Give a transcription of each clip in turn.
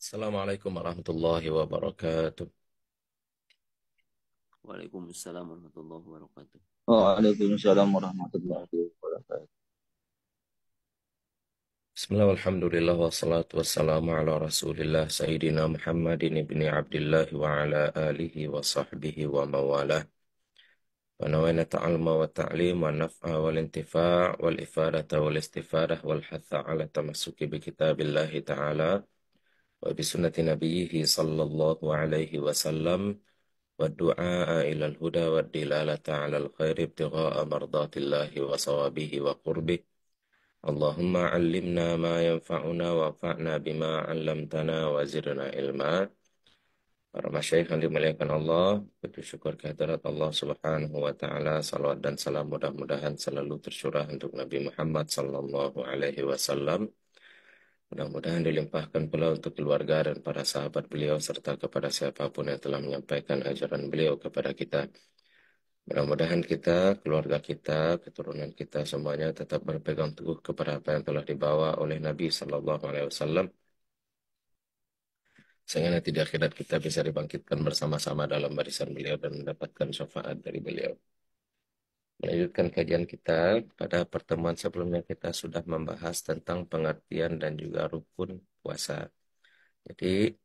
Assalamualaikum warahmatullahi wabarakatuh. Waalaikumsalam warahmatullahi wabarakatuh. Waalaikumsalam warahmatullahi wabarakatuh. Bismillah, alhamdulillah, wassalatu wassalamu ala rasulillah, Sayyidina Muhammadin ibni Abdullah wa ala alihi wa sahbihi wa mawalah. ونوينا التعلم والتعليم والنفع والانتفاع والإفادة والاستفادة والحث على التمسك بكتاب الله تعالى وبسنة نبيه صلى الله عليه وسلم والدعاء إلى الهدى والدلالة على الخير ابتغاء مرضات الله وصوابه وقربه اللهم علمنا ما ينفعنا وانفعنا بما علمتنا وزرنا علما Para masyaikh yang dimuliakan Allah, bersyukur kehadirat Allah Subhanahu wa taala, salawat dan salam mudah-mudahan selalu untuk Nabi Muhammad sallallahu alaihi wasallam Mudah-mudahan dilimpahkan pula untuk keluarga dan para sahabat beliau serta kepada siapapun yang telah menyampaikan ajaran beliau kepada kita. Mudah-mudahan kita, keluarga kita, keturunan kita semuanya tetap berpegang teguh kepada apa yang telah dibawa oleh Nabi Shallallahu Alaihi Wasallam. Sehingga tidak di akhirat kita bisa dibangkitkan bersama-sama dalam barisan beliau dan mendapatkan syafaat dari beliau melanjutkan kajian kita pada pertemuan sebelumnya kita sudah membahas tentang pengertian dan juga rukun puasa. Jadi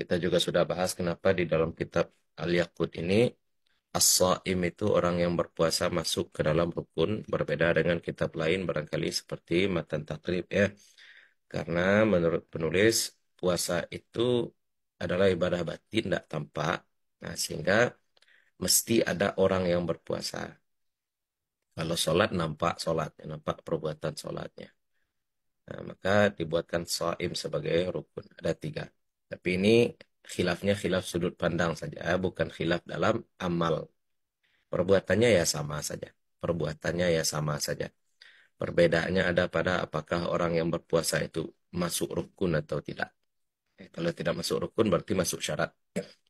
kita juga sudah bahas kenapa di dalam kitab al yakut ini As-Sa'im itu orang yang berpuasa masuk ke dalam rukun berbeda dengan kitab lain barangkali seperti Matan Takrib ya. Karena menurut penulis puasa itu adalah ibadah batin tidak tampak. Nah, sehingga mesti ada orang yang berpuasa. Kalau sholat nampak sholatnya, nampak perbuatan sholatnya. Nah, maka dibuatkan soim sebagai rukun. Ada tiga. Tapi ini khilafnya khilaf sudut pandang saja, bukan khilaf dalam amal. Perbuatannya ya sama saja. Perbuatannya ya sama saja. Perbedaannya ada pada apakah orang yang berpuasa itu masuk rukun atau tidak. Ya, kalau tidak masuk rukun berarti masuk syarat.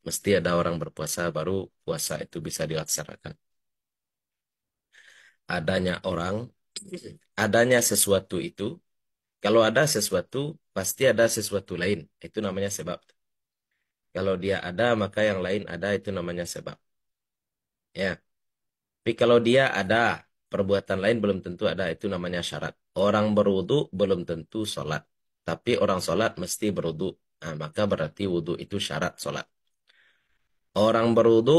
Mesti ada orang berpuasa baru puasa itu bisa dilaksanakan. Adanya orang, adanya sesuatu itu, kalau ada sesuatu pasti ada sesuatu lain. Itu namanya sebab. Kalau dia ada maka yang lain ada itu namanya sebab. Ya. Tapi kalau dia ada perbuatan lain belum tentu ada itu namanya syarat. Orang berwudu belum tentu sholat. Tapi orang sholat mesti berwudu Nah, maka berarti wudhu itu syarat sholat. Orang berwudhu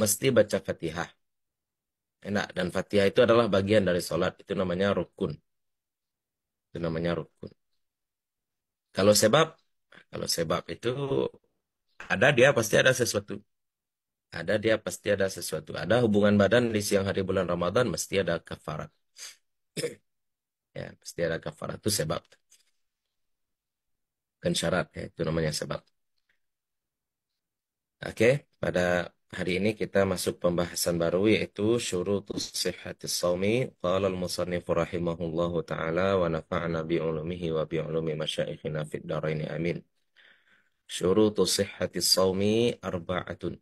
mesti baca fatihah. Enak. Dan fatihah itu adalah bagian dari sholat. Itu namanya rukun. Itu namanya rukun. Kalau sebab, kalau sebab itu ada dia pasti ada sesuatu. Ada dia pasti ada sesuatu. Ada hubungan badan di siang hari bulan Ramadan mesti ada kafarat. ya, pasti ada kafarat itu sebab dan syarat ya itu namanya sebab. Oke, pada hari ini kita masuk pembahasan baru yaitu syurutus sihhatis shaumi qala al-musannifu rahimahullahu taala wa nafa'na bi ulumihi wa bi ulumi masyaikhina fid dharain amin. Syurutus sihhatis shaumi arba'atun.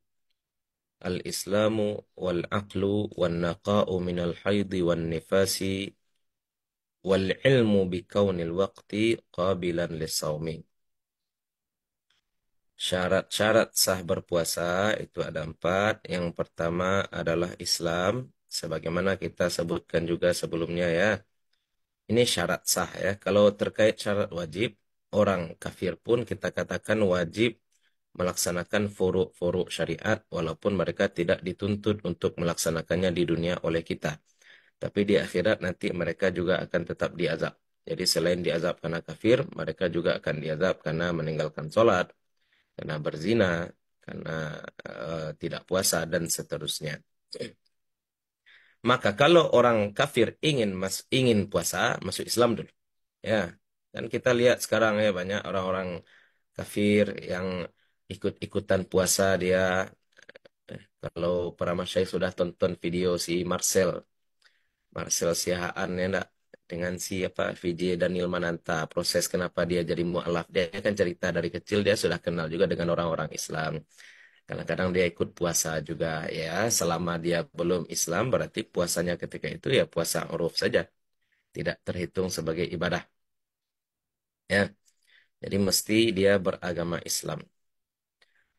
Al-Islamu wal aqlu wan naqa'u min al-haidhi wan nifasi wal ilmu bi kaunil waqti qabilan lis-shaumi. Syarat-syarat sah berpuasa itu ada empat. Yang pertama adalah Islam, sebagaimana kita sebutkan juga sebelumnya ya. Ini syarat sah ya. Kalau terkait syarat wajib, orang kafir pun kita katakan wajib melaksanakan furu-furu syariat walaupun mereka tidak dituntut untuk melaksanakannya di dunia oleh kita. Tapi di akhirat nanti mereka juga akan tetap diazab. Jadi selain diazab karena kafir, mereka juga akan diazab karena meninggalkan sholat, karena berzina, karena uh, tidak puasa dan seterusnya. Maka kalau orang kafir ingin mas ingin puasa masuk Islam dulu, ya. Dan kita lihat sekarang ya banyak orang-orang kafir yang ikut-ikutan puasa dia. Kalau para masyai sudah tonton video si Marcel, Marcel Siahaan ya enggak dengan si apa VJ Daniel Mananta proses kenapa dia jadi mualaf dia kan cerita dari kecil dia sudah kenal juga dengan orang-orang Islam kadang-kadang dia ikut puasa juga ya selama dia belum Islam berarti puasanya ketika itu ya puasa uruf saja tidak terhitung sebagai ibadah ya jadi mesti dia beragama Islam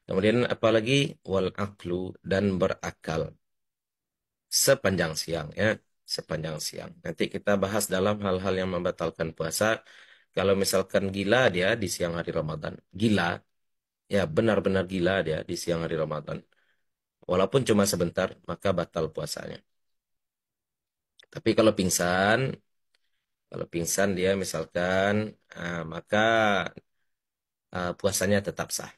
kemudian apalagi wal aklu dan berakal sepanjang siang ya sepanjang siang. Nanti kita bahas dalam hal-hal yang membatalkan puasa. Kalau misalkan gila dia di siang hari Ramadan. Gila, ya benar-benar gila dia di siang hari Ramadan. Walaupun cuma sebentar, maka batal puasanya. Tapi kalau pingsan, kalau pingsan dia misalkan, uh, maka uh, puasanya tetap sah.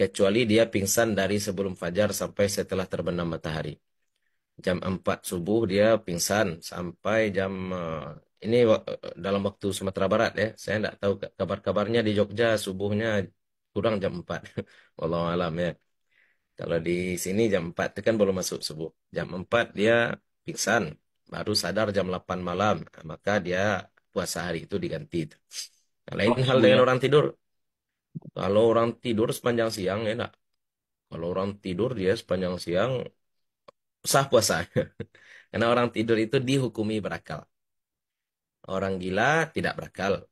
Kecuali dia pingsan dari sebelum fajar sampai setelah terbenam matahari jam 4 subuh dia pingsan sampai jam eh, ini eh, dalam waktu Sumatera Barat ya. Saya tidak tahu kabar-kabarnya di Jogja subuhnya kurang jam 4. Wallahu alam ya. Kalau di sini jam 4 itu kan belum masuk subuh. Jam 4 dia pingsan, baru sadar jam 8 malam. Nah, maka dia puasa hari itu diganti. Nah, lain oh, hal dengan orang tidur. Kalau orang tidur sepanjang siang enak. Kalau orang tidur dia sepanjang siang sah puasa. Karena orang tidur itu dihukumi berakal. Orang gila tidak berakal.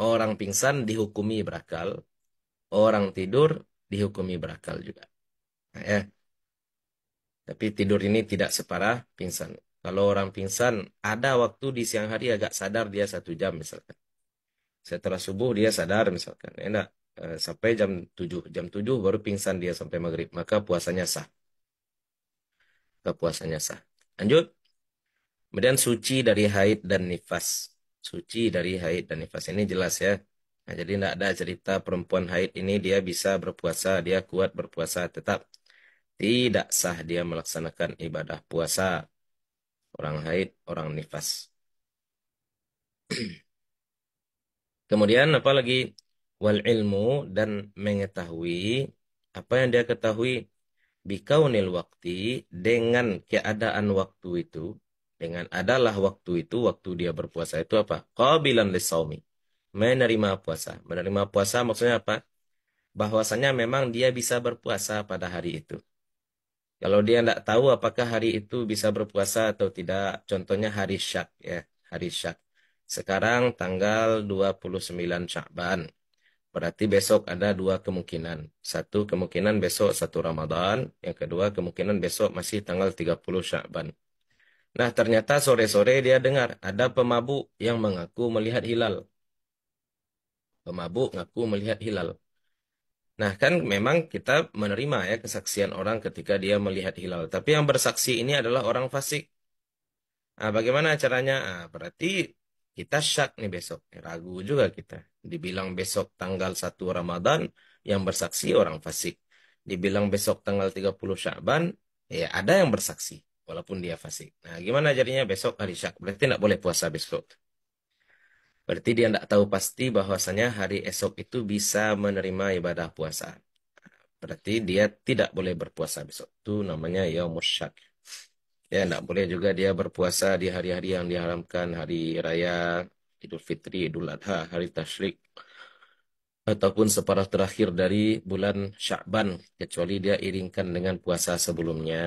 Orang pingsan dihukumi berakal. Orang tidur dihukumi berakal juga. Nah, ya. Tapi tidur ini tidak separah pingsan. Kalau orang pingsan ada waktu di siang hari agak sadar dia satu jam misalkan. Setelah subuh dia sadar misalkan. Enak. Eh, sampai jam 7. Jam 7 baru pingsan dia sampai maghrib. Maka puasanya sah ke puasanya sah. Lanjut. Kemudian suci dari haid dan nifas. Suci dari haid dan nifas ini jelas ya. Nah, jadi tidak ada cerita perempuan haid ini dia bisa berpuasa, dia kuat berpuasa tetap tidak sah dia melaksanakan ibadah puasa. Orang haid, orang nifas. Kemudian apalagi wal ilmu dan mengetahui apa yang dia ketahui bikaunil waktu dengan keadaan waktu itu dengan adalah waktu itu waktu dia berpuasa itu apa qabilan lisaumi menerima puasa menerima puasa maksudnya apa bahwasanya memang dia bisa berpuasa pada hari itu kalau dia tidak tahu apakah hari itu bisa berpuasa atau tidak contohnya hari syak ya hari syak sekarang tanggal 29 Syakban Berarti besok ada dua kemungkinan. Satu kemungkinan besok satu Ramadan, yang kedua kemungkinan besok masih tanggal 30 Syakban. Nah ternyata sore-sore dia dengar ada pemabuk yang mengaku melihat hilal. Pemabuk mengaku melihat hilal. Nah kan memang kita menerima ya kesaksian orang ketika dia melihat hilal. Tapi yang bersaksi ini adalah orang fasik. Nah, bagaimana caranya? Nah, berarti kita syak nih besok ya, ragu juga kita dibilang besok tanggal 1 Ramadan yang bersaksi orang fasik dibilang besok tanggal 30 Syaban ya ada yang bersaksi walaupun dia fasik nah gimana jadinya besok hari syak berarti tidak boleh puasa besok berarti dia tidak tahu pasti bahwasanya hari esok itu bisa menerima ibadah puasa berarti dia tidak boleh berpuasa besok itu namanya ya syak Ya, tidak boleh juga dia berpuasa di hari-hari yang diharamkan, hari raya, Idul Fitri, Idul Adha, hari Tashrik, ataupun separuh terakhir dari bulan Sya'ban, kecuali dia iringkan dengan puasa sebelumnya.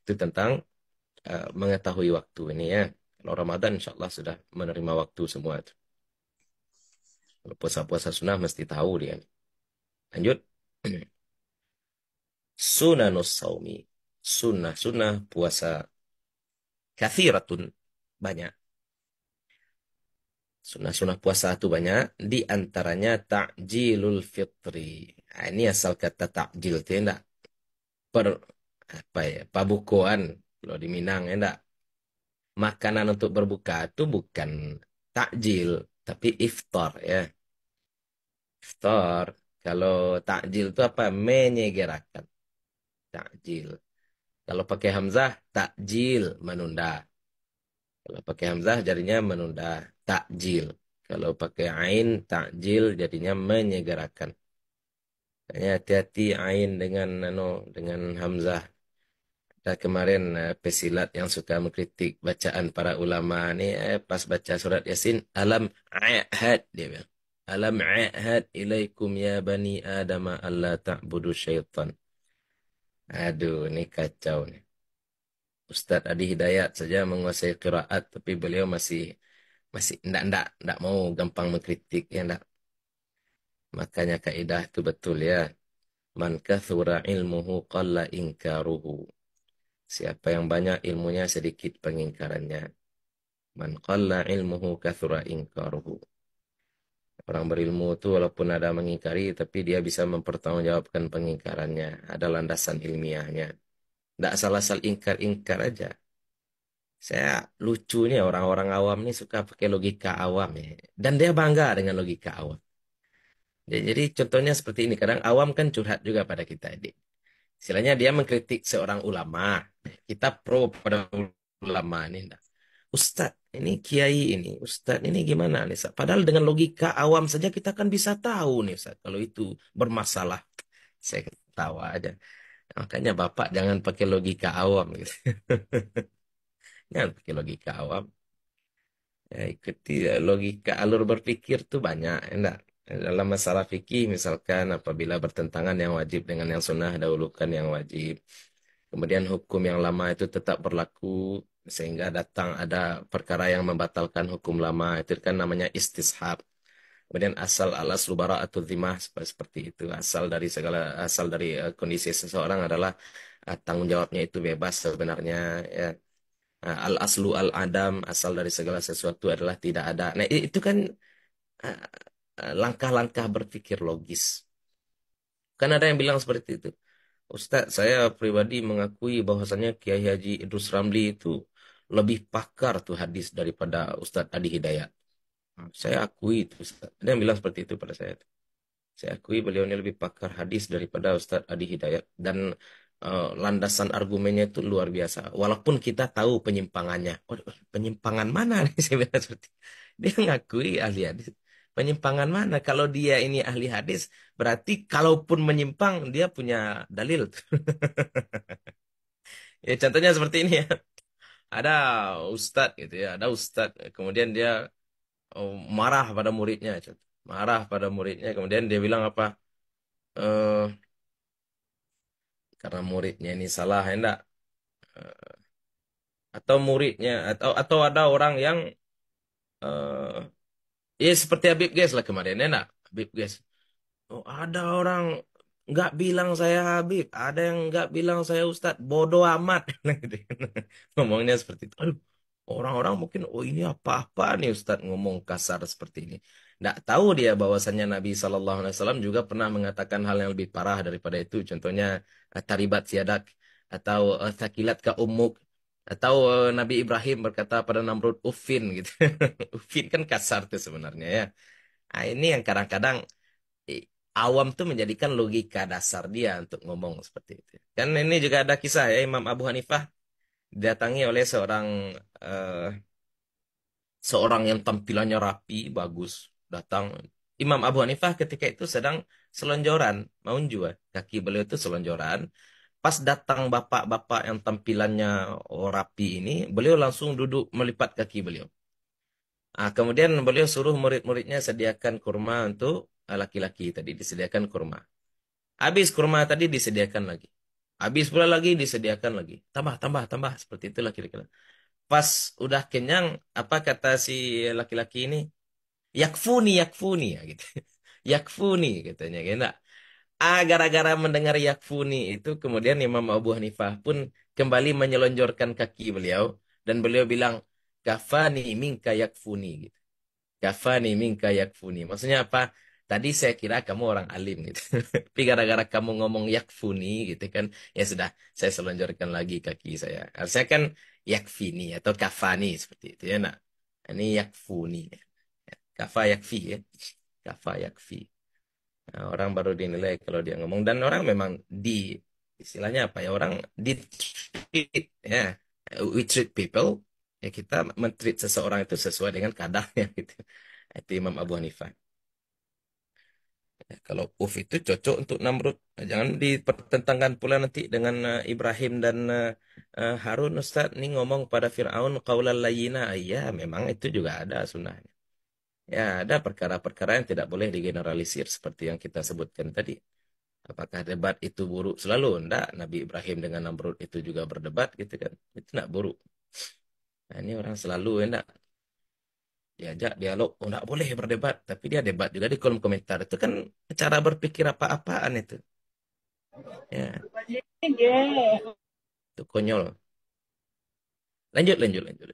Itu tentang uh, mengetahui waktu ini ya. Kalau Ramadan insya Allah sudah menerima waktu semua. Kalau puasa-puasa sunnah mesti tahu dia. Lanjut. Sunanus saumi sunnah-sunnah puasa kathiratun banyak. Sunnah-sunnah puasa itu banyak. Di antaranya takjilul fitri. Nah, ini asal kata takjil itu enggak per apa ya pabukuan kalau di Minang enggak makanan untuk berbuka itu bukan takjil tapi iftar ya iftar kalau takjil itu apa menyegerakan takjil kalau pakai hamzah, takjil, menunda. Kalau pakai hamzah jadinya menunda, takjil. Kalau pakai ain, takjil jadinya menyegerakan. Makanya hati-hati ain dengan nano dengan hamzah. Kita kemarin eh, pesilat yang suka mengkritik bacaan para ulama ni eh, pas baca surat Yasin, alam ahad dia bilang. Alam ahad ilaikum ya bani adama alla ta'budu syaitan. Aduh, ini kacau nih. Ustadz Adi Hidayat saja menguasai kiraat, tapi beliau masih masih ndak ndak ndak mau gampang mengkritik ya ndak. Makanya kaidah itu betul ya. Man kathura ilmuhu qalla ingkaruhu. Siapa yang banyak ilmunya sedikit pengingkarannya. Man qalla ilmuhu kathura ingkaruhu. Orang berilmu itu walaupun ada mengingkari, tapi dia bisa mempertanggungjawabkan pengingkarannya. Ada landasan ilmiahnya. Tidak salah sal ingkar-ingkar aja. Saya lucunya orang-orang awam ini suka pakai logika awam ya. Dan dia bangga dengan logika awam. Ya, jadi contohnya seperti ini. Kadang awam kan curhat juga pada kita. ini Istilahnya dia mengkritik seorang ulama. Kita pro pada ulama ini. Enggak. Ustadz ini kiai ini, Ustadz ini gimana nih Ustadz? Padahal dengan logika awam saja kita kan bisa tahu nih Ustadz kalau itu bermasalah. Saya ketawa aja. Makanya Bapak jangan pakai logika awam gitu. jangan pakai logika awam. Ya, ikuti ya, logika alur berpikir tuh banyak enggak dalam masalah fikih misalkan apabila bertentangan yang wajib dengan yang sunnah dahulukan yang wajib kemudian hukum yang lama itu tetap berlaku sehingga datang ada perkara yang membatalkan hukum lama itu kan namanya istishab kemudian asal alas rubara atau zimah seperti itu asal dari segala asal dari eh, kondisi seseorang adalah eh, tanggung jawabnya itu bebas sebenarnya ya eh, al aslu al adam asal dari segala sesuatu adalah tidak ada nah itu kan langkah-langkah berpikir logis kan ada yang bilang seperti itu Ustadz, saya pribadi mengakui bahwasannya Kiai Haji Idrus Ramli itu lebih pakar tuh hadis daripada Ustadz Adi Hidayat. Hmm, saya akui itu Ustadz. Ada yang bilang seperti itu pada saya. Saya akui beliau ini lebih pakar hadis daripada Ustadz Adi Hidayat dan uh, landasan argumennya itu luar biasa. Walaupun kita tahu penyimpangannya. Oh, penyimpangan mana nih saya bilang seperti Dia ngakui ahli hadis. Penyimpangan mana? Kalau dia ini ahli hadis, berarti kalaupun menyimpang dia punya dalil. ya contohnya seperti ini ya ada Ustad gitu ya, ada Ustad Kemudian dia oh, marah pada muridnya, contoh. marah pada muridnya. Kemudian dia bilang apa? Eh, karena muridnya ini salah, ya enggak? Eh, atau muridnya atau atau ada orang yang eh, ya seperti Habib guys lah kemarin, ya enak Habib guys, Oh, ada orang nggak bilang saya Habib, ada yang nggak bilang saya Ustadz, bodoh amat. Ngomongnya seperti itu. orang-orang mungkin, oh ini apa-apa nih Ustadz ngomong kasar seperti ini. Nggak tahu dia bahwasannya Nabi SAW juga pernah mengatakan hal yang lebih parah daripada itu. Contohnya eh, taribat siadak atau eh, takilat ka umuk atau eh, Nabi Ibrahim berkata pada Namrud Ufin gitu. Ufin kan kasar tuh sebenarnya ya. Nah, ini yang kadang-kadang awam tuh menjadikan logika dasar dia untuk ngomong seperti itu. Kan ini juga ada kisah ya Imam Abu Hanifah datangi oleh seorang uh, seorang yang tampilannya rapi, bagus, datang. Imam Abu Hanifah ketika itu sedang selonjoran, mau jua. Kaki beliau itu selonjoran. Pas datang bapak-bapak yang tampilannya rapi ini, beliau langsung duduk melipat kaki beliau. Nah, kemudian beliau suruh murid-muridnya sediakan kurma untuk Eh, laki-laki tadi disediakan kurma. Habis kurma tadi disediakan lagi. Habis pula lagi disediakan lagi. Tambah, tambah, tambah. Seperti itu laki-laki. Pas udah kenyang, apa kata si laki-laki ini? Yakfuni, yakfuni. Ya, gitu. yakfuni katanya. Ya, Enak. Ah, gara-gara mendengar yakfuni itu kemudian Imam Abu Hanifah pun kembali menyelonjorkan kaki beliau. Dan beliau bilang, kafani minka yakfuni. Gitu. Kafani minka yakfuni. Maksudnya apa? tadi saya kira kamu orang alim gitu. Tapi gara-gara kamu ngomong yakfuni gitu kan, ya sudah saya selonjorkan lagi kaki saya. saya kan yakfini atau kafani seperti itu ya nak. Ini yakfuni. Kafa yakfi ya. Kafa yakfi. Nah, orang baru dinilai kalau dia ngomong dan orang memang di istilahnya apa ya orang di treat ya we treat people ya kita mentreat seseorang itu sesuai dengan kadarnya gitu itu Imam Abu Hanifah Ya, kalau Uf itu cocok untuk Namrud. Nah, jangan dipertentangkan pula nanti dengan uh, Ibrahim dan uh, Harun Ustaz ini ngomong pada Firaun qaulal layyina. Iya, memang itu juga ada sunnahnya. Ya, ada perkara-perkara yang tidak boleh digeneralisir seperti yang kita sebutkan tadi. Apakah debat itu buruk selalu? Tidak. Nabi Ibrahim dengan Namrud itu juga berdebat gitu kan. Itu tidak buruk. Nah, ini orang selalu enggak ya, diajak dialog oh nggak boleh berdebat tapi dia debat juga di kolom komentar itu kan cara berpikir apa-apaan itu ya itu konyol lanjut lanjut lanjut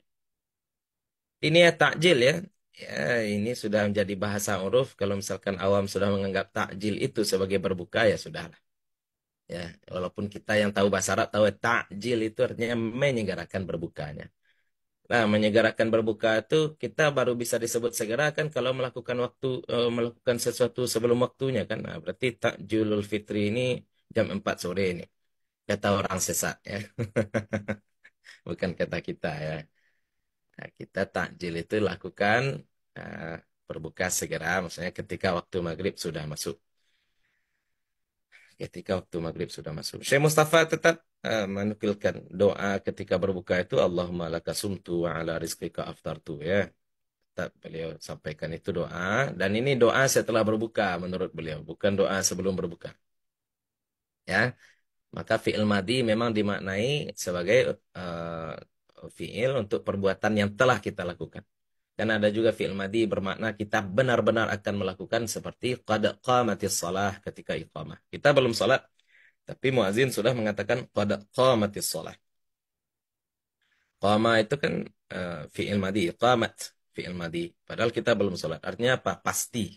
ini ya takjil ya ya ini sudah menjadi bahasa uruf kalau misalkan awam sudah menganggap takjil itu sebagai berbuka ya sudahlah ya walaupun kita yang tahu bahasa Arab tahu ya, takjil itu artinya menyegarkan berbukanya Nah, menyegerakan berbuka itu kita baru bisa disebut segera kan kalau melakukan waktu uh, melakukan sesuatu sebelum waktunya kan. Nah, berarti takjulul fitri ini jam 4 sore ini. Kata orang sesat ya. Bukan kata kita ya. Nah, kita takjil itu lakukan uh, berbuka segera maksudnya ketika waktu maghrib sudah masuk ketika waktu maghrib sudah masuk. Syekh Mustafa tetap uh, menukilkan doa ketika berbuka itu Allahumma laka sumtu wa ala rizqika aftartu ya. Tetap beliau sampaikan itu doa dan ini doa setelah berbuka menurut beliau, bukan doa sebelum berbuka. Ya. Maka fi'il madi memang dimaknai sebagai uh, fi'il untuk perbuatan yang telah kita lakukan. Dan ada juga fi'il madi bermakna kita benar-benar akan melakukan seperti qad qamatis salah ketika iqamah. Kita belum salat, tapi muazin sudah mengatakan qad qamatis salah. Qama itu kan uh, fi'il madi, qamat fi'il madi. Padahal kita belum salat. Artinya apa? Pasti.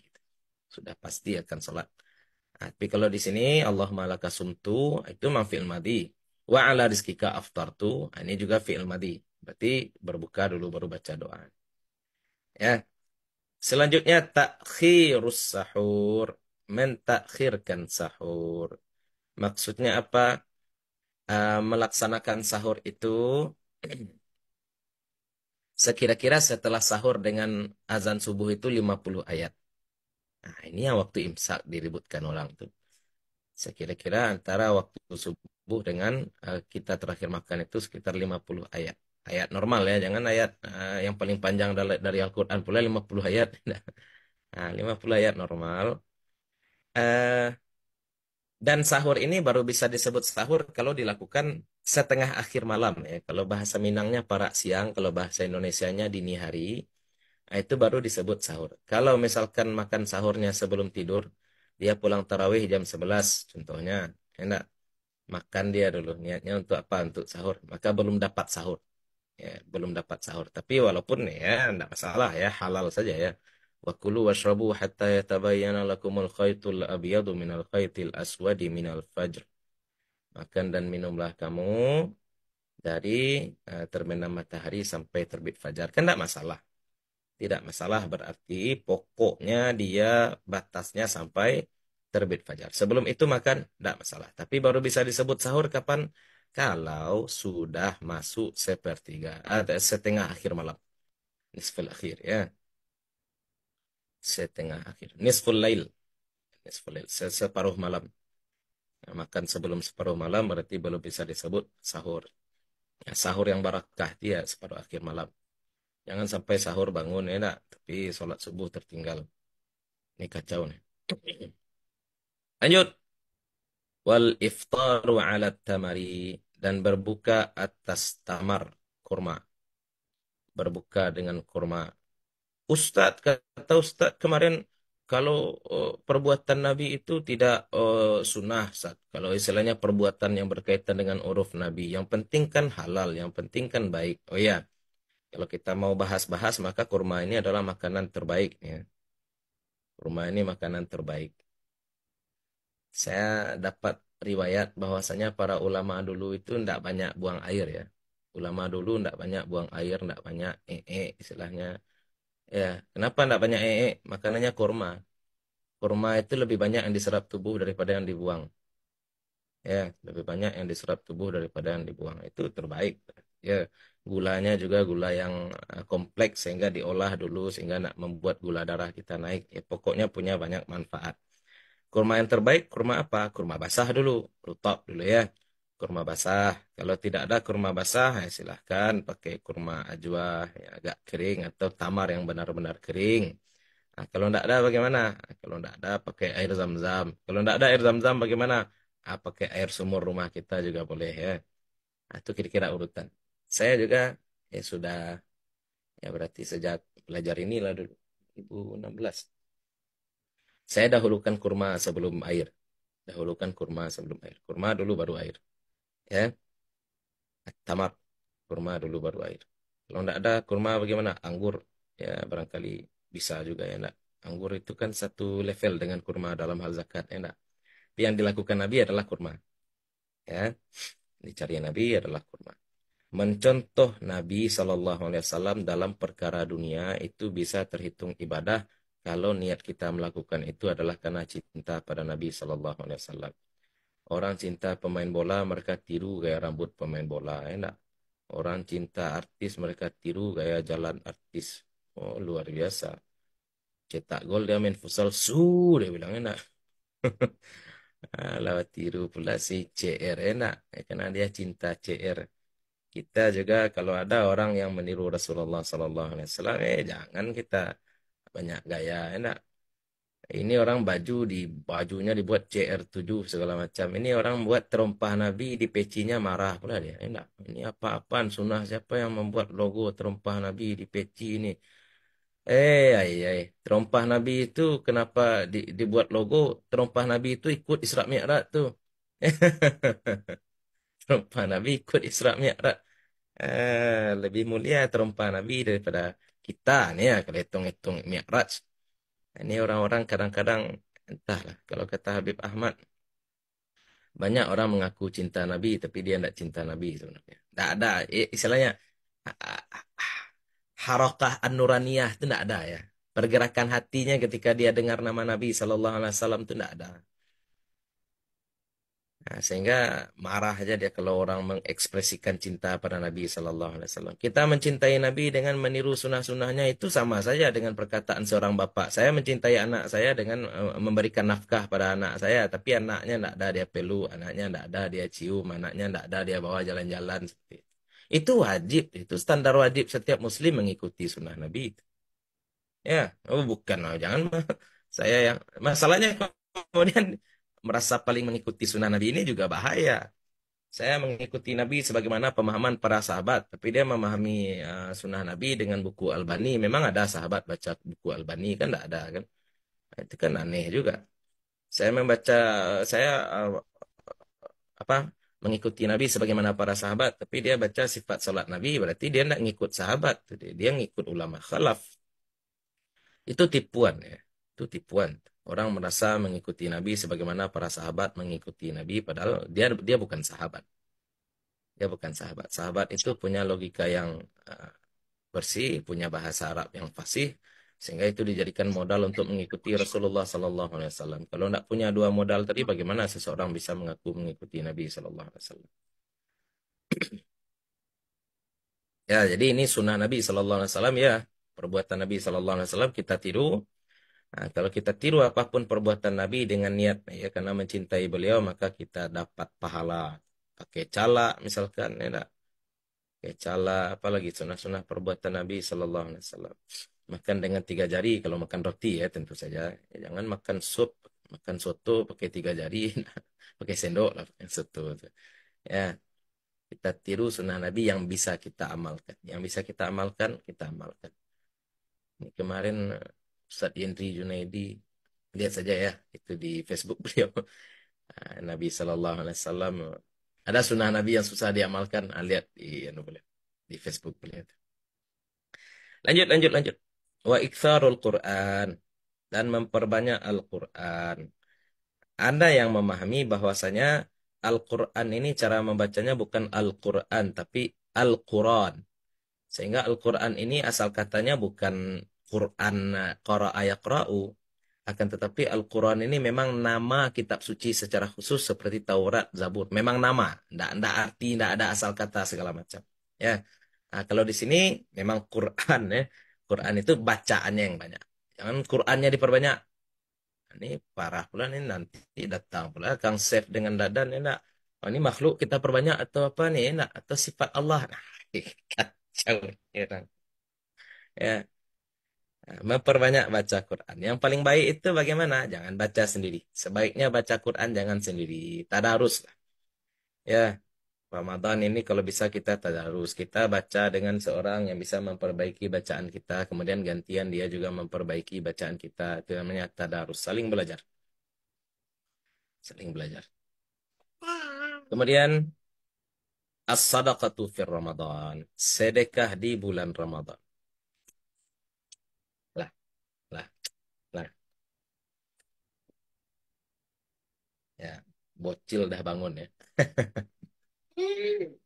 Sudah pasti akan salat. Nah, tapi kalau di sini Allah laka sumtu itu mah fi'il madi. Wa ala rizkika aftartu nah, ini juga fi'il madi. Berarti berbuka dulu baru baca doa. Ya. Selanjutnya takhirus sahur, mentakhirkan sahur. Maksudnya apa? Uh, melaksanakan sahur itu sekira-kira setelah sahur dengan azan subuh itu 50 ayat. Nah, ini yang waktu imsak diributkan orang tuh. Sekira-kira antara waktu subuh dengan uh, kita terakhir makan itu sekitar 50 ayat ayat normal ya jangan ayat uh, eh, yang paling panjang dari, dari Al-Qur'an pula 50 ayat nah 50 ayat normal uh, dan sahur ini baru bisa disebut sahur kalau dilakukan setengah akhir malam ya kalau bahasa Minangnya para siang kalau bahasa Indonesianya dini hari nah, itu baru disebut sahur kalau misalkan makan sahurnya sebelum tidur dia pulang tarawih jam 11 contohnya enak makan dia dulu niatnya untuk apa untuk sahur maka belum dapat sahur ya, belum dapat sahur tapi walaupun ya tidak masalah ya halal saja ya wakulu washrabu hatta yatabayyana lakumul khaytul abyadu minal khaytil aswadi minal fajr makan dan minumlah kamu dari uh, terbenam matahari sampai terbit fajar kan tidak masalah tidak masalah berarti pokoknya dia batasnya sampai terbit fajar sebelum itu makan tidak masalah tapi baru bisa disebut sahur kapan kalau sudah masuk sepertiga ada eh, setengah akhir malam nisful akhir ya setengah akhir nisful lail nisful lail separuh malam nah, makan sebelum separuh malam berarti belum bisa disebut sahur ya, sahur yang barakah dia separuh akhir malam jangan sampai sahur bangun enak ya, tapi sholat subuh tertinggal ini kacau nih lanjut wal iftaru ala tamari dan berbuka atas tamar kurma. Berbuka dengan kurma. Ustadz, kata Ustadz kemarin, kalau e, perbuatan Nabi itu tidak uh, sunnah, Ustaz. kalau istilahnya perbuatan yang berkaitan dengan uruf Nabi, yang penting kan halal, yang penting kan baik. Oh ya, kalau kita mau bahas-bahas maka kurma ini adalah makanan terbaik. Ya. Kurma ini makanan terbaik. Saya dapat riwayat bahwasanya para ulama dulu itu tidak banyak buang air ya. Ulama dulu tidak banyak buang air, tidak banyak ee istilahnya. Ya, kenapa tidak banyak ee? Makanannya kurma. Kurma itu lebih banyak yang diserap tubuh daripada yang dibuang. Ya, lebih banyak yang diserap tubuh daripada yang dibuang. Itu terbaik. Ya, gulanya juga gula yang eh, kompleks sehingga diolah dulu sehingga nak membuat gula darah kita naik. Ya, pokoknya punya banyak manfaat. Kurma yang terbaik kurma apa? Kurma basah dulu, rutop dulu ya. Kurma basah. Kalau tidak ada kurma basah, ya silahkan pakai kurma ajwa ya agak kering atau tamar yang benar-benar kering. Nah, kalau tidak ada bagaimana? kalau tidak ada pakai air zam-zam. Kalau tidak ada air zam-zam bagaimana? Nah, pakai air sumur rumah kita juga boleh ya. Nah, itu kira-kira urutan. Saya juga ya sudah ya berarti sejak belajar inilah dulu 2016 saya dahulukan kurma sebelum air. Dahulukan kurma sebelum air. Kurma dulu baru air. Ya. Tamar. Kurma dulu baru air. Kalau tidak ada kurma bagaimana? Anggur. Ya barangkali bisa juga ya enggak. Anggur itu kan satu level dengan kurma dalam hal zakat ya enggak. yang dilakukan Nabi adalah kurma. Ya. Dicari Nabi adalah kurma mencontoh Nabi Shallallahu Alaihi dalam perkara dunia itu bisa terhitung ibadah kalau niat kita melakukan itu adalah karena cinta pada Nabi Shallallahu Alaihi Wasallam. Orang cinta pemain bola mereka tiru gaya rambut pemain bola enak. Orang cinta artis mereka tiru gaya jalan artis. Oh luar biasa. Cetak gol dia main futsal su dia bilang enak. Lawat ah, tiru pula si CR enak ya, karena dia cinta CR. Kita juga kalau ada orang yang meniru Rasulullah Sallallahu Alaihi Wasallam eh jangan kita banyak gaya enak ini orang baju di bajunya dibuat CR7 segala macam. Ini orang buat terompah Nabi di pecinya marah pula dia. Enak. Ini apa-apaan sunnah siapa yang membuat logo terompah Nabi di peci ini? Eh, ay, ay. terompah Nabi itu kenapa di, dibuat logo? Terompah Nabi itu ikut Isra Mi'raj tuh. terompah Nabi ikut Isra Mi'raj. Eh, lebih mulia terompah Nabi daripada kita nih ya kalau hitung-hitung Mi'raj ini orang-orang kadang-kadang entahlah kalau kata Habib Ahmad banyak orang mengaku cinta Nabi tapi dia tidak cinta Nabi sebenarnya tidak ada istilahnya harokah an-nuraniyah itu tidak ada ya pergerakan hatinya ketika dia dengar nama Nabi saw Alaihi Wasallam itu tidak ada Nah, sehingga marah aja dia kalau orang mengekspresikan cinta pada Nabi Shallallahu Alaihi Wasallam. Kita mencintai Nabi dengan meniru sunnah-sunnahnya itu sama saja dengan perkataan seorang bapak. Saya mencintai anak saya dengan eh, memberikan nafkah pada anak saya, tapi anaknya tidak ada dia pelu, anaknya tidak ada dia cium, anaknya tidak ada dia bawa jalan-jalan itu. wajib, itu standar wajib setiap Muslim mengikuti sunnah Nabi. Itu. Ya, oh bukan, oh, jangan saya yang masalahnya kemudian merasa paling mengikuti sunnah Nabi ini juga bahaya. Saya mengikuti Nabi sebagaimana pemahaman para sahabat, tapi dia memahami eh, sunnah Nabi dengan buku Albani. Memang ada sahabat baca buku Albani kan tidak ada kan? Nah, itu kan aneh juga. Saya membaca, saya eh, apa mengikuti Nabi sebagaimana para sahabat, tapi dia baca sifat salat Nabi, berarti dia tidak mengikut sahabat, dia mengikut ulama khalaf. Itu tipuan ya, itu tipuan orang merasa mengikuti Nabi sebagaimana para sahabat mengikuti Nabi padahal dia dia bukan sahabat dia bukan sahabat sahabat itu punya logika yang eh, bersih punya bahasa Arab yang fasih sehingga itu dijadikan modal untuk mengikuti Rasulullah Sallallahu Alaihi Wasallam kalau tidak punya dua modal tadi bagaimana seseorang bisa mengaku mengikuti Nabi Sallallahu Alaihi Wasallam ya jadi ini sunnah Nabi Sallallahu Alaihi Wasallam ya perbuatan Nabi Sallallahu Alaihi Wasallam kita tiru Nah, kalau kita tiru apapun perbuatan Nabi dengan niat ya karena mencintai beliau maka kita dapat pahala pakai cala misalkan ya enggak? pakai cala apalagi sunnah-sunnah perbuatan Nabi Shallallahu Alaihi Wasallam makan dengan tiga jari kalau makan roti ya tentu saja ya, jangan makan sup makan soto pakai tiga jari pakai sendok lah pakai soto ya kita tiru sunnah Nabi yang bisa kita amalkan yang bisa kita amalkan kita amalkan Ini kemarin Ustadz Yendri Junaidi lihat saja ya itu di Facebook beliau ah, Nabi Shallallahu Alaihi Wasallam ada sunnah Nabi yang susah diamalkan ah, lihat di anu, boleh di Facebook beliau lanjut lanjut lanjut wa iktharul Quran dan memperbanyak Al Quran Anda yang memahami bahwasanya Al Quran ini cara membacanya bukan Al Quran tapi Al Quran sehingga Al Quran ini asal katanya bukan Quran Qara Yaqra'u akan tetapi Al-Quran ini memang nama kitab suci secara khusus seperti Taurat, Zabur. Memang nama, tidak ada arti, tidak ada asal kata segala macam. Ya, nah, kalau di sini memang Quran ya, Quran itu bacaannya yang banyak. Jangan Qurannya diperbanyak. Nah, ini parah pula ini nanti datang pula Kang Sef dengan dadan ya nak. Oh, ini makhluk kita perbanyak atau apa nih nak atau sifat Allah. Nah, kacau ya. ya. Memperbanyak baca Quran. Yang paling baik itu bagaimana? Jangan baca sendiri. Sebaiknya baca Quran jangan sendiri. Tadarus lah. Ya, Ramadan ini kalau bisa kita tadarus. Kita baca dengan seorang yang bisa memperbaiki bacaan kita. Kemudian gantian dia juga memperbaiki bacaan kita. Itu namanya tadarus. Saling belajar. Saling belajar. Kemudian as-sadaqatu fir Ramadan. Sedekah di bulan Ramadan. Bocil dah bangun ya.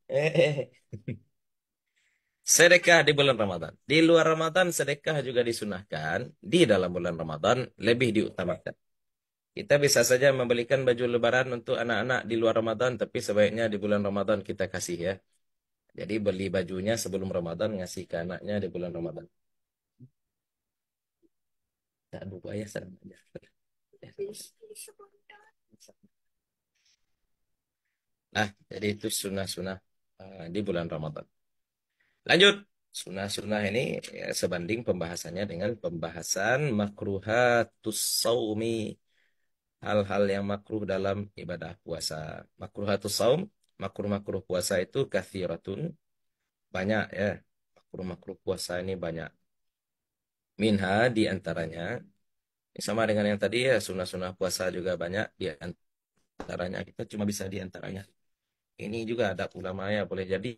Eh, eh, eh. sedekah di bulan Ramadan. Di luar Ramadan sedekah juga disunahkan. Di dalam bulan Ramadan lebih diutamakan. Kita bisa saja membelikan baju lebaran untuk anak-anak di luar Ramadan, tapi sebaiknya di bulan Ramadan kita kasih ya. Jadi beli bajunya sebelum Ramadan, ngasih ke anaknya di bulan Ramadan. Tak dua ya, serem ah jadi itu sunnah-sunnah eh, di bulan Ramadan lanjut sunnah-sunnah ini ya, sebanding pembahasannya dengan pembahasan makruhatus saumi hal-hal yang makruh dalam ibadah puasa makruhatus saum makruh-makruh puasa itu kathiratun banyak ya makruh-makruh puasa ini banyak minha di antaranya, ya, sama dengan yang tadi ya sunnah-sunnah puasa juga banyak di antaranya. kita cuma bisa di antaranya ini juga ada ulama ya boleh jadi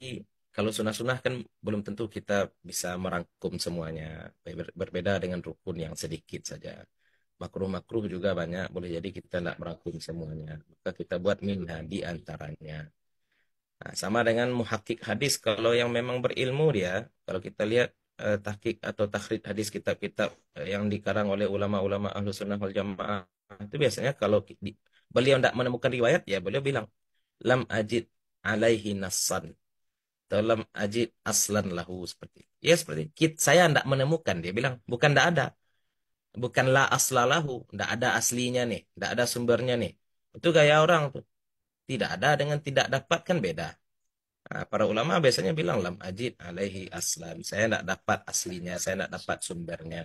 kalau sunnah-sunnah kan belum tentu kita bisa merangkum semuanya berbeda dengan rukun yang sedikit saja makruh-makruh juga banyak boleh jadi kita tidak merangkum semuanya maka kita buat minha di antaranya nah, sama dengan muhakik hadis kalau yang memang berilmu dia kalau kita lihat eh, tahkik atau takhrid hadis kitab-kitab eh, yang dikarang oleh ulama-ulama ahlu sunnah wal jamaah itu biasanya kalau beliau tidak menemukan riwayat ya beliau bilang lam ajid alaihi nasan, atau lam ajid aslan lahu seperti ya seperti Kit, saya tidak menemukan dia bilang bukan tidak ada bukan la asla lahu tidak ada aslinya nih tidak ada sumbernya nih itu gaya orang tuh tidak ada dengan tidak dapat kan beda nah, para ulama biasanya bilang lam ajid alaihi aslan saya tidak dapat aslinya saya tidak dapat sumbernya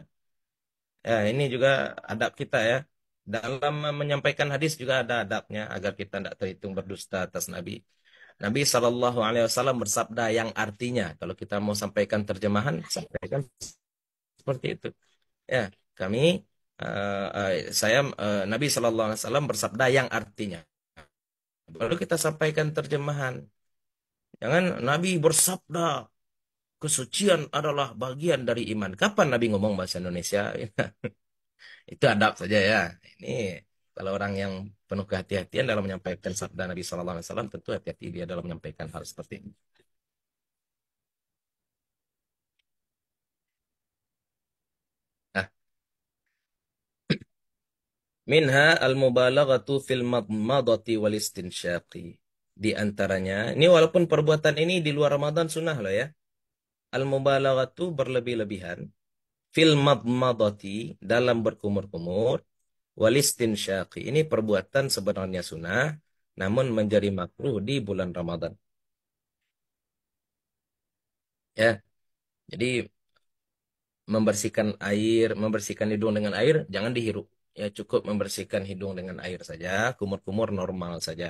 ya ini juga adab kita ya dalam menyampaikan hadis juga ada adabnya agar kita tidak terhitung berdusta atas Nabi. Nabi Shallallahu Alaihi Wasallam bersabda yang artinya kalau kita mau sampaikan terjemahan sampaikan seperti itu. Ya kami uh, uh, saya uh, Nabi Shallallahu Alaihi Wasallam bersabda yang artinya. lalu kita sampaikan terjemahan. Jangan Nabi bersabda kesucian adalah bagian dari iman. Kapan Nabi ngomong bahasa Indonesia? Itu adab saja ya. Ini kalau orang yang penuh kehati-hatian dalam menyampaikan sabda Nabi Shallallahu Alaihi Wasallam tentu hati-hati dia dalam menyampaikan hal seperti ini. Nah. Minha al-mubalaghatu fil madmadati wal istinsyaqi. Di antaranya, ini walaupun perbuatan ini di luar Ramadan sunnah loh ya. Al-mubalaghatu berlebih-lebihan fil madmadati dalam berkumur-kumur walistin syaqi ini perbuatan sebenarnya sunnah namun menjadi makruh di bulan Ramadan. Ya. Jadi membersihkan air, membersihkan hidung dengan air jangan dihirup. Ya cukup membersihkan hidung dengan air saja, kumur-kumur normal saja.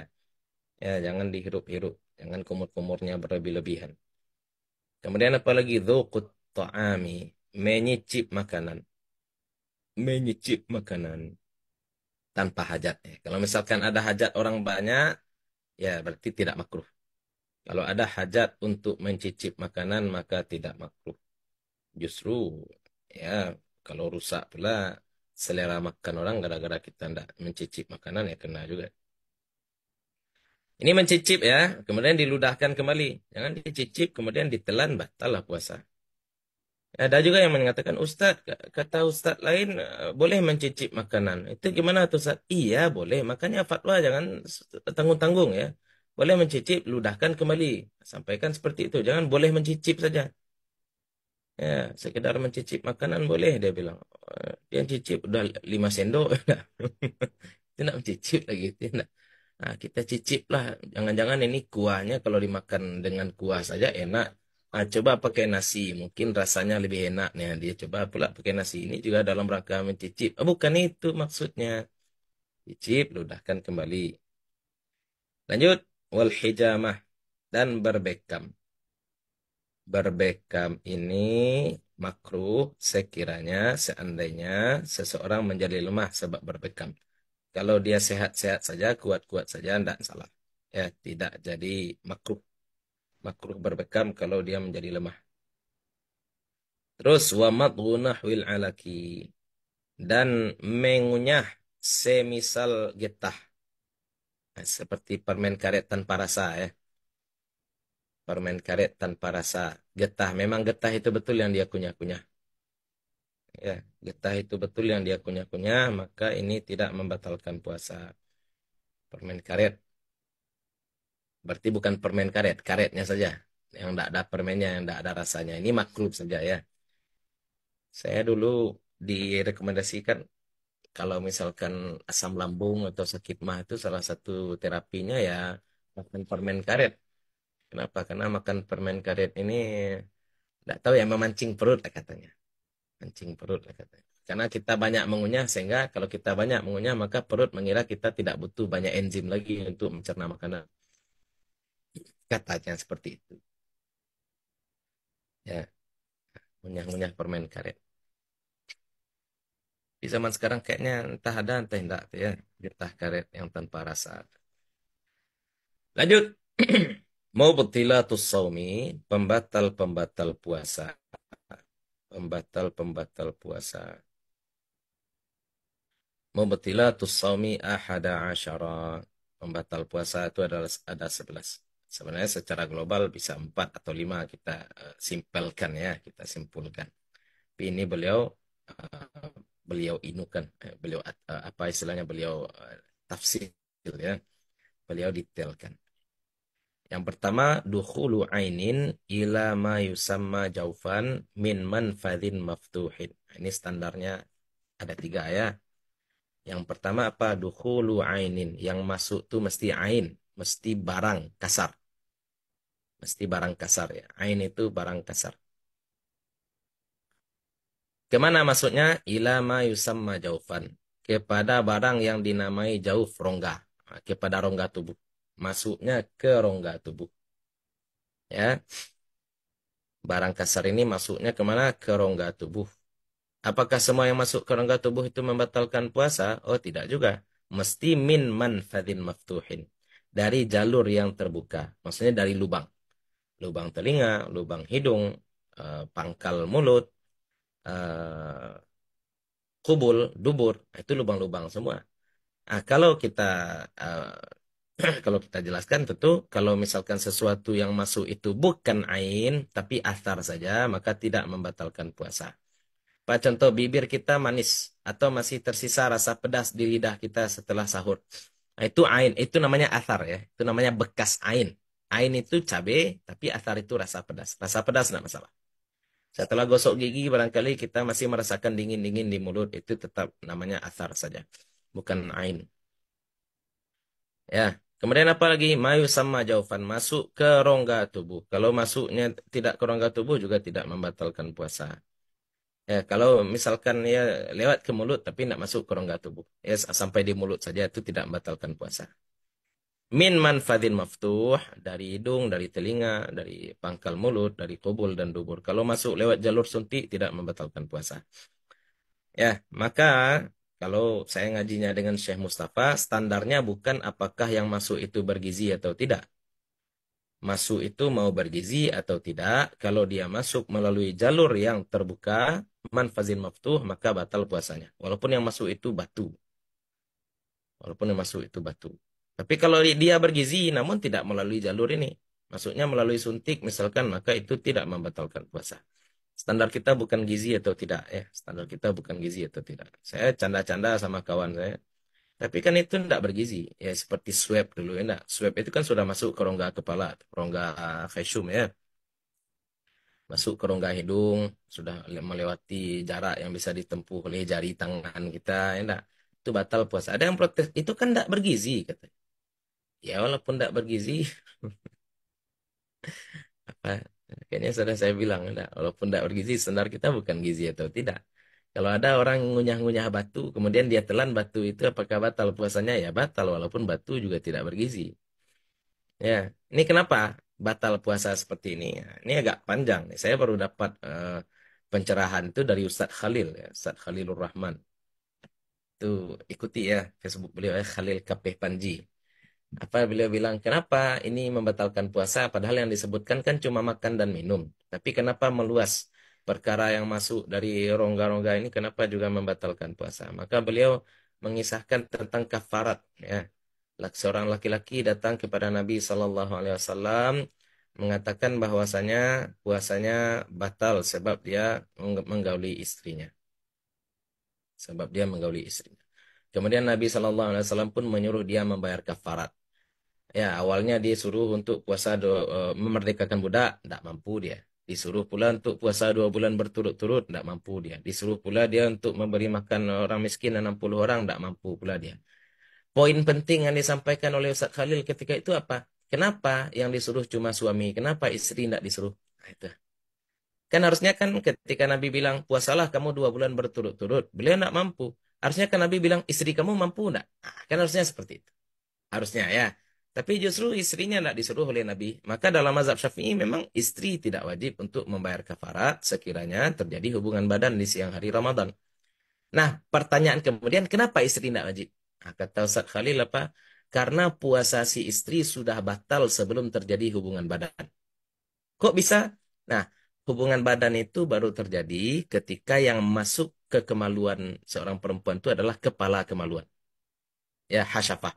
Ya, jangan dihirup-hirup, jangan kumur-kumurnya berlebih-lebihan. Kemudian apalagi dzuqut ta'ami, menyicip makanan. Menyicip makanan tanpa hajat. ya. Kalau misalkan ada hajat orang banyak, ya berarti tidak makruh. Kalau ada hajat untuk mencicip makanan, maka tidak makruh. Justru, ya kalau rusak pula selera makan orang gara-gara kita tidak mencicip makanan, ya kena juga. Ini mencicip ya, kemudian diludahkan kembali. Jangan dicicip, kemudian ditelan, batallah puasa. Ada juga yang mengatakan Ustaz, kata Ustaz lain eh, boleh mencicip makanan. Itu gimana tuh Ustaz? Iya boleh, makanya fatwa jangan tanggung-tanggung ya. Boleh mencicip, ludahkan kembali. Sampaikan seperti itu, jangan boleh mencicip saja. Ya, sekedar mencicip makanan boleh dia bilang. Eh, dia cicip udah lima sendok. itu nak mencicip lagi, nak. Nah, kita cicip lah. Jangan-jangan ini kuahnya kalau dimakan dengan kuah saja enak Nah, coba pakai nasi mungkin rasanya lebih enak nih dia coba pula pakai nasi ini juga dalam rangka mencicip oh, bukan itu maksudnya cicip ludahkan kembali lanjut wal hijamah dan berbekam berbekam ini makruh sekiranya seandainya seseorang menjadi lemah sebab berbekam kalau dia sehat-sehat saja kuat-kuat saja tidak salah ya tidak jadi makruh makruh berbekam kalau dia menjadi lemah. Terus wa wil alaki dan mengunyah semisal getah. Nah, seperti permen karet tanpa rasa ya. Permen karet tanpa rasa. Getah. Memang getah itu betul yang dia kunyah-kunyah. Ya, getah itu betul yang dia kunyah-kunyah. Maka ini tidak membatalkan puasa. Permen karet Berarti bukan permen karet, karetnya saja. Yang tidak ada permennya, yang tidak ada rasanya. Ini maklum saja ya. Saya dulu direkomendasikan kalau misalkan asam lambung atau sakit mah itu salah satu terapinya ya makan permen karet. Kenapa? Karena makan permen karet ini tidak tahu ya memancing perut lah katanya. Mancing perut lah katanya. Karena kita banyak mengunyah sehingga kalau kita banyak mengunyah maka perut mengira kita tidak butuh banyak enzim lagi untuk mencerna makanan katanya seperti itu ya unyah ngunyah permen karet di zaman sekarang kayaknya entah ada entah tidak ya getah karet yang tanpa rasa lanjut mau tuh saumi pembatal pembatal puasa pembatal pembatal puasa mau betila saumi ahada asyara pembatal puasa itu adalah ada sebelas sebenarnya secara global bisa empat atau lima kita uh, simpelkan ya kita simpulkan tapi ini beliau uh, beliau inukan eh, beliau uh, apa istilahnya beliau uh, tafsir ya beliau detailkan yang pertama duhulu ainin ila ma yusamma jaufan min manfadhin maftuhin ini standarnya ada tiga ya yang pertama apa dukhulu ainin yang masuk tuh mesti ain mesti barang kasar Mesti barang kasar ya. Ain itu barang kasar. Kemana maksudnya? Ilama yusamma jaufan. Kepada barang yang dinamai jauf rongga. Ah, kepada rongga tubuh. Masuknya ke rongga tubuh. Ya. Barang kasar ini masuknya kemana? Ke rongga tubuh. Apakah semua yang masuk ke rongga tubuh itu membatalkan puasa? Oh tidak juga. Mesti min man manfadin maftuhin. Dari jalur yang terbuka. Maksudnya dari lubang lubang telinga, lubang hidung, eh, pangkal mulut, eh, kubul, dubur, itu lubang-lubang semua. Nah, kalau kita eh, kalau kita jelaskan tentu kalau misalkan sesuatu yang masuk itu bukan ain tapi asar saja maka tidak membatalkan puasa. Pak contoh bibir kita manis atau masih tersisa rasa pedas di lidah kita setelah sahur. Nah, itu ain, itu namanya asar ya. Itu namanya bekas ain. Ain itu cabai, tapi asar itu rasa pedas. Rasa pedas tidak masalah. Setelah gosok gigi barangkali kita masih merasakan dingin-dingin di mulut. Itu tetap namanya asar saja. Bukan ain. Ya. Kemudian apa lagi? Mayu sama jawaban. Masuk ke rongga tubuh. Kalau masuknya tidak ke rongga tubuh juga tidak membatalkan puasa. Ya, kalau misalkan ya lewat ke mulut tapi tidak masuk ke rongga tubuh. Ya, sampai di mulut saja itu tidak membatalkan puasa min manfadin maftuh dari hidung, dari telinga, dari pangkal mulut, dari kubul dan dubur. Kalau masuk lewat jalur suntik tidak membatalkan puasa. Ya, maka kalau saya ngajinya dengan Syekh Mustafa, standarnya bukan apakah yang masuk itu bergizi atau tidak. Masuk itu mau bergizi atau tidak, kalau dia masuk melalui jalur yang terbuka, manfazin maftuh, maka batal puasanya. Walaupun yang masuk itu batu. Walaupun yang masuk itu batu. Tapi kalau dia bergizi namun tidak melalui jalur ini, maksudnya melalui suntik misalkan, maka itu tidak membatalkan puasa. Standar kita bukan gizi atau tidak ya, standar kita bukan gizi atau tidak. Saya canda-canda sama kawan saya, tapi kan itu tidak bergizi. Ya seperti swab dulu ya, Swab itu kan sudah masuk ke rongga kepala, rongga eh, facium ya. Masuk ke rongga hidung, sudah melewati jarak yang bisa ditempuh oleh jari tangan kita, ya, enggak. Itu batal puasa. Ada yang protes, itu kan tidak bergizi katanya ya walaupun tidak bergizi apa kayaknya sudah saya bilang enggak, walaupun tidak bergizi standar kita bukan gizi atau tidak kalau ada orang ngunyah-ngunyah batu kemudian dia telan batu itu apakah batal puasanya ya batal walaupun batu juga tidak bergizi ya ini kenapa batal puasa seperti ini ya, ini agak panjang saya baru dapat uh, pencerahan itu dari Ustadz Khalil ya Ustadz Khalilur Rahman tuh ikuti ya Facebook beliau ya Khalil Kapeh Panji apa beliau bilang kenapa ini membatalkan puasa padahal yang disebutkan kan cuma makan dan minum tapi kenapa meluas perkara yang masuk dari rongga-rongga ini kenapa juga membatalkan puasa maka beliau mengisahkan tentang kafarat ya seorang laki-laki datang kepada Nabi Shallallahu Alaihi Wasallam mengatakan bahwasanya puasanya batal sebab dia menggauli istrinya sebab dia menggauli istrinya kemudian Nabi Shallallahu Alaihi Wasallam pun menyuruh dia membayar kafarat Ya, awalnya dia suruh untuk puasa do, uh, memerdekakan budak, tidak mampu dia. Disuruh pula untuk puasa dua bulan berturut-turut, tidak mampu dia. Disuruh pula dia untuk memberi makan orang miskin 60 orang, tidak mampu pula dia. Poin penting yang disampaikan oleh Ustaz Khalil ketika itu apa? Kenapa yang disuruh cuma suami? Kenapa istri tidak disuruh? Nah, itu. Kan harusnya kan ketika Nabi bilang, puasalah kamu dua bulan berturut-turut. Beliau tidak mampu. Harusnya kan Nabi bilang, istri kamu mampu tidak? Nah, kan harusnya seperti itu. Harusnya ya. Tapi justru istrinya tidak disuruh oleh Nabi. Maka dalam mazhab syafi'i memang istri tidak wajib untuk membayar kafarat sekiranya terjadi hubungan badan di siang hari Ramadan. Nah, pertanyaan kemudian, kenapa istri tidak wajib? Nah, kata Ustaz Khalil apa? Karena puasa si istri sudah batal sebelum terjadi hubungan badan. Kok bisa? Nah, hubungan badan itu baru terjadi ketika yang masuk ke kemaluan seorang perempuan itu adalah kepala kemaluan. Ya, hasyafah.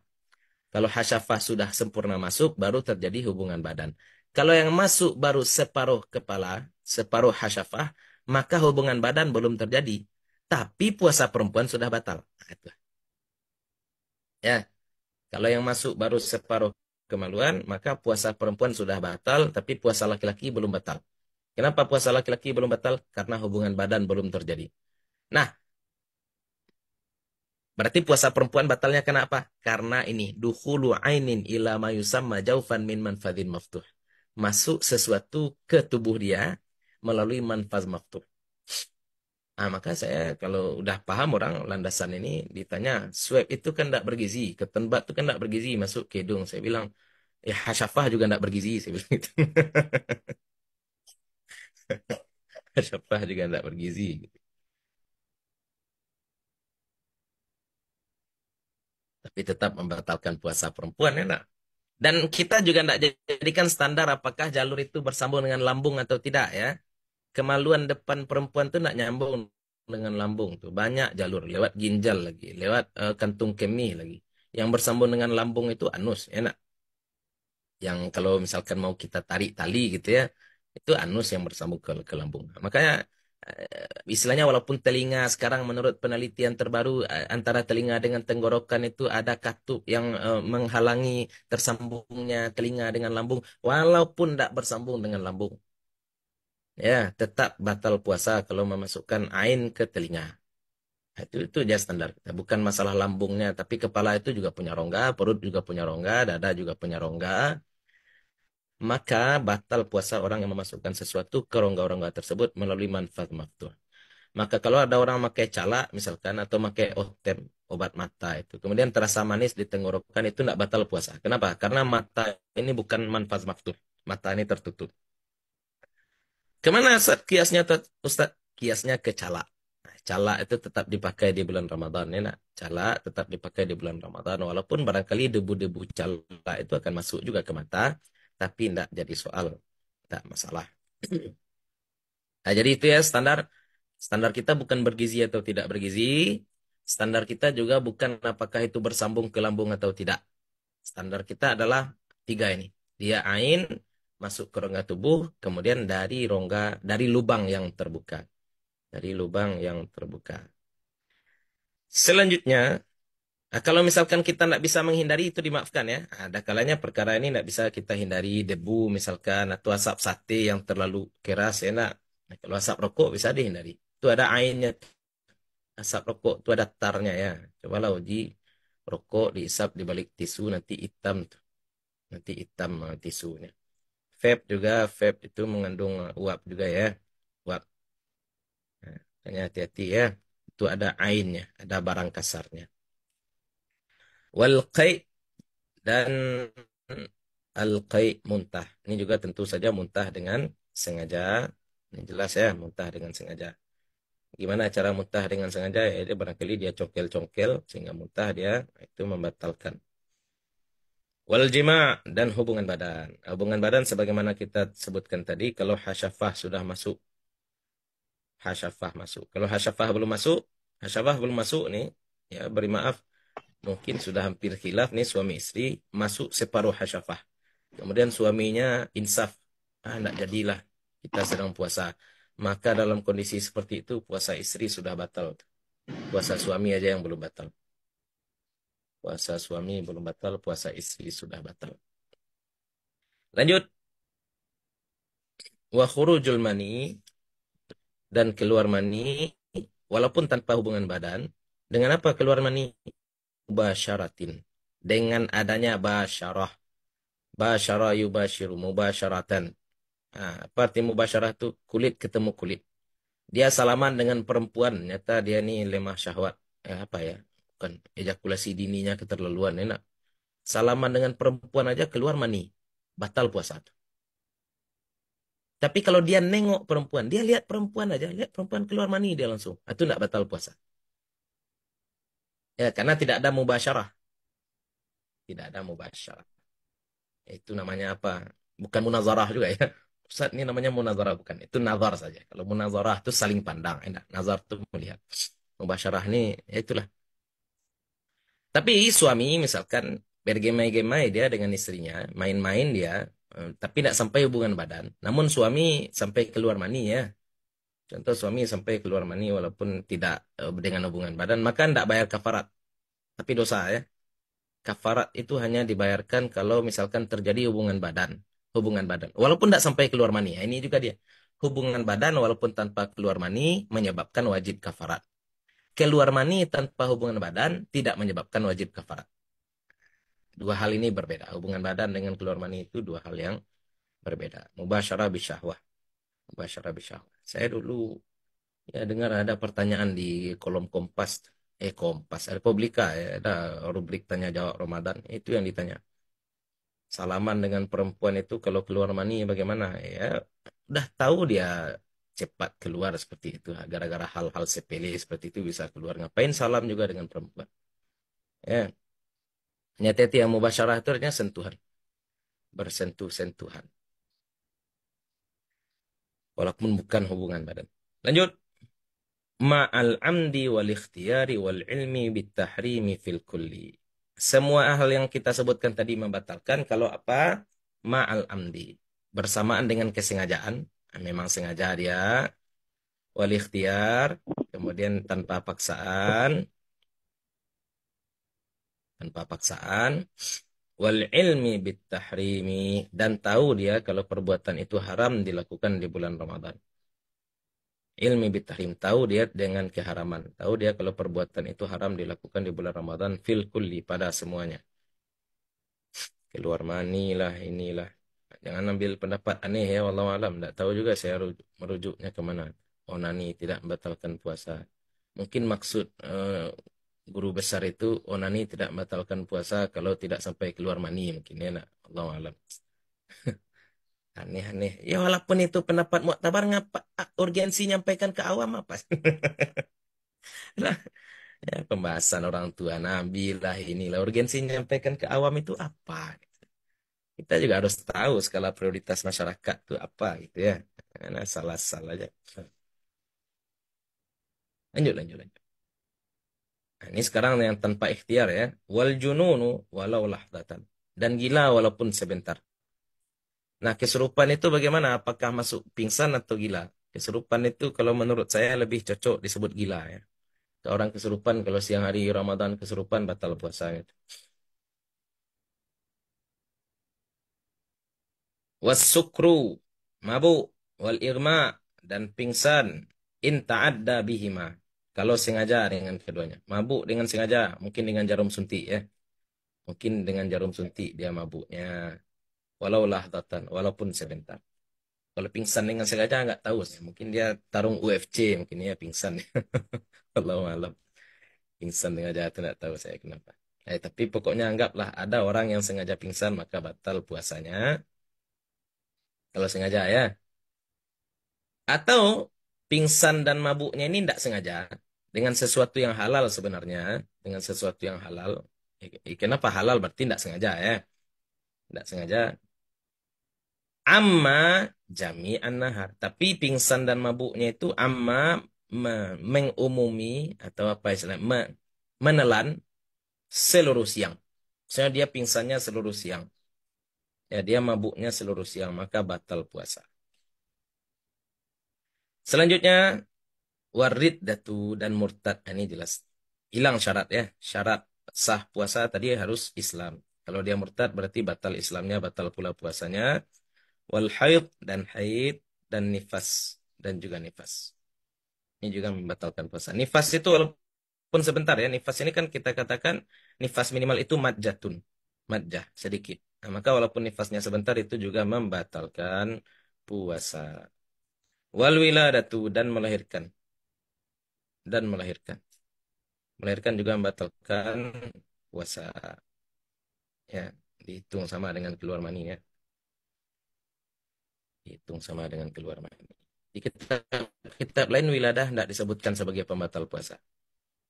Kalau hasyafah sudah sempurna masuk, baru terjadi hubungan badan. Kalau yang masuk baru separuh kepala, separuh hasyafah, maka hubungan badan belum terjadi. Tapi puasa perempuan sudah batal. Nah, ya, kalau yang masuk baru separuh kemaluan, maka puasa perempuan sudah batal, tapi puasa laki-laki belum batal. Kenapa puasa laki-laki belum batal? Karena hubungan badan belum terjadi. Nah, Berarti puasa perempuan batalnya kenapa? Karena ini dukhulu ainin ila ma yusamma jaufan min manfadhin maftuh. Masuk sesuatu ke tubuh dia melalui manfaz maftuh. Ah, maka saya kalau udah paham orang landasan ini ditanya swab itu kan tidak bergizi, ketembak itu kan tidak bergizi masuk ke hidung. Saya bilang ya hasyafah juga tidak bergizi saya bilang gitu. hasyafah juga tidak bergizi. tapi tetap membatalkan puasa perempuan enak. Dan kita juga tidak jadikan standar apakah jalur itu bersambung dengan lambung atau tidak ya. Kemaluan depan perempuan itu tidak nyambung dengan lambung tuh banyak jalur lewat ginjal lagi, lewat uh, kantung kemih lagi. Yang bersambung dengan lambung itu anus enak. Yang kalau misalkan mau kita tarik tali gitu ya, itu anus yang bersambung ke, ke lambung. Makanya Eh, istilahnya walaupun telinga sekarang menurut penelitian terbaru eh, antara telinga dengan tenggorokan itu ada katup yang eh, menghalangi tersambungnya telinga dengan lambung walaupun tidak bersambung dengan lambung ya tetap batal puasa kalau memasukkan ain ke telinga nah, itu itu aja standar kita bukan masalah lambungnya tapi kepala itu juga punya rongga perut juga punya rongga dada juga punya rongga maka batal puasa orang yang memasukkan sesuatu ke rongga-rongga tersebut melalui manfaat maftuh. Maka kalau ada orang pakai cala misalkan atau pakai otem oh, obat mata itu, kemudian terasa manis di tenggorokan itu tidak batal puasa. Kenapa? Karena mata ini bukan manfaat maftuh. Mata ini tertutup. Kemana kiasnya Ustaz? Kiasnya ke cala. Nah, cala itu tetap dipakai di bulan Ramadan ya nak. Cala tetap dipakai di bulan Ramadan walaupun barangkali debu-debu cala itu akan masuk juga ke mata tapi tidak jadi soal, tidak masalah. nah, jadi itu ya standar. Standar kita bukan bergizi atau tidak bergizi. Standar kita juga bukan apakah itu bersambung ke lambung atau tidak. Standar kita adalah tiga ini. Dia ain, masuk ke rongga tubuh, kemudian dari rongga, dari lubang yang terbuka. Dari lubang yang terbuka. Selanjutnya, Nah, kalau misalkan kita tidak bisa menghindari itu dimaafkan ya. Nah, ada kalanya perkara ini tidak bisa kita hindari debu misalkan atau asap sate yang terlalu keras enak. Nah, kalau asap rokok bisa dihindari. Itu ada ainnya asap rokok itu ada tarnya ya. coba lah uji rokok dihisap di balik tisu nanti hitam tuh. Nanti hitam uh, tisunya. Vape juga vape itu mengandung eh, uap juga ya. Uap. Nah, hati-hati ya. Itu ada ainnya, ada barang kasarnya wal dan al muntah. Ini juga tentu saja muntah dengan sengaja. Ini jelas ya, muntah dengan sengaja. Gimana cara muntah dengan sengaja? Ya, dia barangkali dia congkel-congkel sehingga muntah dia nah, itu membatalkan. Wal jima dan hubungan badan. Nah, hubungan badan sebagaimana kita sebutkan tadi kalau hasyafah sudah masuk. Hasyafah masuk. Kalau hasyafah belum masuk, hasyafah belum masuk nih, ya beri maaf mungkin sudah hampir khilaf nih suami istri masuk separuh hasyafah. Kemudian suaminya insaf, ah nak jadilah kita sedang puasa. Maka dalam kondisi seperti itu puasa istri sudah batal. Puasa suami aja yang belum batal. Puasa suami belum batal, puasa istri sudah batal. Lanjut. Wa khurujul mani dan keluar mani walaupun tanpa hubungan badan. Dengan apa keluar mani? mubasyaratin dengan adanya basyarah basyara yubasyiru mubasyaratan nah, apa arti mubasyarah itu kulit ketemu kulit dia salaman dengan perempuan nyata dia ni lemah syahwat eh, apa ya bukan ejakulasi dininya keterlaluan enak salaman dengan perempuan aja keluar mani batal puasa Tapi kalau dia nengok perempuan, dia lihat perempuan aja, lihat perempuan keluar mani dia langsung. Itu tidak batal puasa. Ya, karena tidak ada mubasyarah. Tidak ada mubasyarah. Itu namanya apa? Bukan munazarah juga ya. Ustaz, ini namanya munazarah bukan. Itu nazar saja. Kalau munazarah itu saling pandang. Enak. Nazar itu melihat. Mubasyarah ini, ya itulah. Tapi suami misalkan bergemai-gemai dia dengan istrinya. Main-main dia. Eh, tapi tidak sampai hubungan badan. Namun suami sampai keluar mani ya. Contoh suami sampai keluar mani walaupun tidak e, dengan hubungan badan, maka tidak bayar kafarat. Tapi dosa ya. Kafarat itu hanya dibayarkan kalau misalkan terjadi hubungan badan. Hubungan badan. Walaupun tidak sampai keluar mani. Ya, ini juga dia. Hubungan badan walaupun tanpa keluar mani menyebabkan wajib kafarat. Keluar mani tanpa hubungan badan tidak menyebabkan wajib kafarat. Dua hal ini berbeda. Hubungan badan dengan keluar mani itu dua hal yang berbeda. Mubasyarah bisyahwah. Mubasyarah bisyahwah saya dulu ya dengar ada pertanyaan di kolom Kompas eh Kompas Republika ya ada rubrik tanya jawab Ramadan itu yang ditanya salaman dengan perempuan itu kalau keluar mani bagaimana ya udah tahu dia cepat keluar seperti itu gara-gara hal-hal sepele seperti itu bisa keluar ngapain salam juga dengan perempuan ya nyatet yang mubasyarah itu artinya sentuhan bersentuh-sentuhan walaupun bukan hubungan badan. Lanjut. Ma'al amdi wal ikhtiyari wal ilmi bitahrimi fil kulli. Semua hal yang kita sebutkan tadi membatalkan kalau apa? Ma'al amdi. Bersamaan dengan kesengajaan. Memang sengaja dia. Wal ikhtiar. Kemudian tanpa paksaan. Tanpa paksaan wal ilmi bit tahrimi dan tahu dia kalau perbuatan itu haram dilakukan di bulan Ramadan. Ilmi bit tahrim tahu dia dengan keharaman, tahu dia kalau perbuatan itu haram dilakukan di bulan Ramadan fil kulli pada semuanya. Keluar mani lah inilah. Jangan ambil pendapat aneh ya wallahu alam, tidak tahu juga saya merujuknya ke mana. Onani oh, tidak membatalkan puasa. Mungkin maksud uh, guru besar itu onani tidak membatalkan puasa kalau tidak sampai keluar mani mungkin ya nak Allah alam aneh aneh ya walaupun itu pendapat tabar ngapa urgensi nyampaikan ke awam apa nah, ya, pembahasan orang tua nabi lah inilah urgensi nyampaikan ke awam itu apa kita juga harus tahu skala prioritas masyarakat itu apa gitu ya karena salah salah aja lanjut lanjut lanjut Nah, ini sekarang yang tanpa ikhtiar ya. Wal jununu walau lahdatan. Dan gila walaupun sebentar. Nah keserupan itu bagaimana? Apakah masuk pingsan atau gila? Keserupan itu kalau menurut saya lebih cocok disebut gila ya. Orang keserupan kalau siang hari Ramadan keserupan batal puasa gitu. Wasukru mabuk wal irma dan pingsan in ta'adda bihima kalau sengaja dengan keduanya. Mabuk dengan sengaja. Mungkin dengan jarum suntik ya. Mungkin dengan jarum suntik dia mabuknya. Walau lahdatan. Walaupun sebentar. Kalau pingsan dengan sengaja nggak tahu. Sih. Mungkin dia tarung UFC. Mungkin ya pingsan. Kalau malam. Pingsan dengan jahat nggak tahu saya kenapa. Eh, tapi pokoknya anggaplah ada orang yang sengaja pingsan maka batal puasanya. Kalau sengaja ya. Atau pingsan dan mabuknya ini tidak sengaja dengan sesuatu yang halal sebenarnya dengan sesuatu yang halal kenapa halal berarti tidak sengaja ya tidak sengaja amma jami nahar tapi pingsan dan mabuknya itu amma me, mengumumi atau apa istilahnya me, menelan seluruh siang saya dia pingsannya seluruh siang ya dia mabuknya seluruh siang maka batal puasa selanjutnya warid datu dan murtad nah, ini jelas hilang syarat ya syarat sah puasa tadi harus Islam kalau dia murtad berarti batal Islamnya batal pula puasanya wal haid dan haid dan nifas dan juga nifas ini juga membatalkan puasa nifas itu walaupun sebentar ya nifas ini kan kita katakan nifas minimal itu madjatun madjah sedikit nah, maka walaupun nifasnya sebentar itu juga membatalkan puasa wal wiladatu dan melahirkan dan melahirkan. Melahirkan juga membatalkan puasa. Ya, dihitung sama dengan keluar mani ya, Dihitung sama dengan keluar mani. Di kitab, kitab lain wiladah tidak disebutkan sebagai pembatal puasa.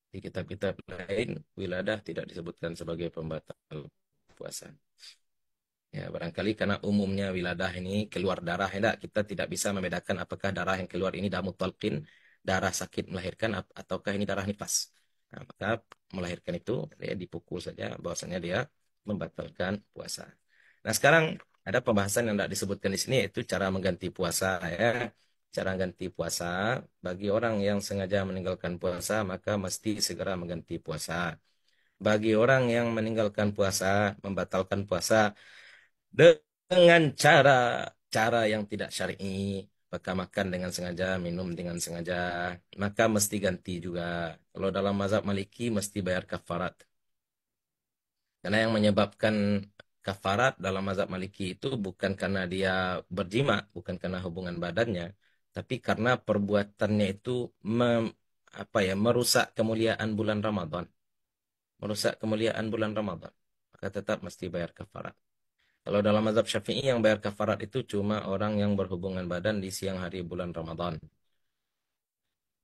Di kitab-kitab lain wiladah tidak disebutkan sebagai pembatal puasa. Ya, barangkali karena umumnya wiladah ini keluar darah, ya, tidak kita tidak bisa membedakan apakah darah yang keluar ini damut talqin darah sakit melahirkan ataukah ini darah nifas. Nah, maka melahirkan itu ya, dipukul saja bahwasanya dia membatalkan puasa. Nah sekarang ada pembahasan yang tidak disebutkan di sini yaitu cara mengganti puasa ya. Cara mengganti puasa bagi orang yang sengaja meninggalkan puasa maka mesti segera mengganti puasa. Bagi orang yang meninggalkan puasa, membatalkan puasa dengan cara cara yang tidak syar'i maka makan dengan sengaja, minum dengan sengaja. Maka mesti ganti juga. Kalau dalam mazhab maliki mesti bayar kafarat. Karena yang menyebabkan kafarat dalam mazhab maliki itu bukan karena dia berjima, bukan karena hubungan badannya. Tapi karena perbuatannya itu mem, apa ya merusak kemuliaan bulan Ramadan. Merusak kemuliaan bulan Ramadan. Maka tetap mesti bayar kafarat. Kalau dalam mazhab Syafi'i yang bayar kafarat itu cuma orang yang berhubungan badan di siang hari bulan Ramadan.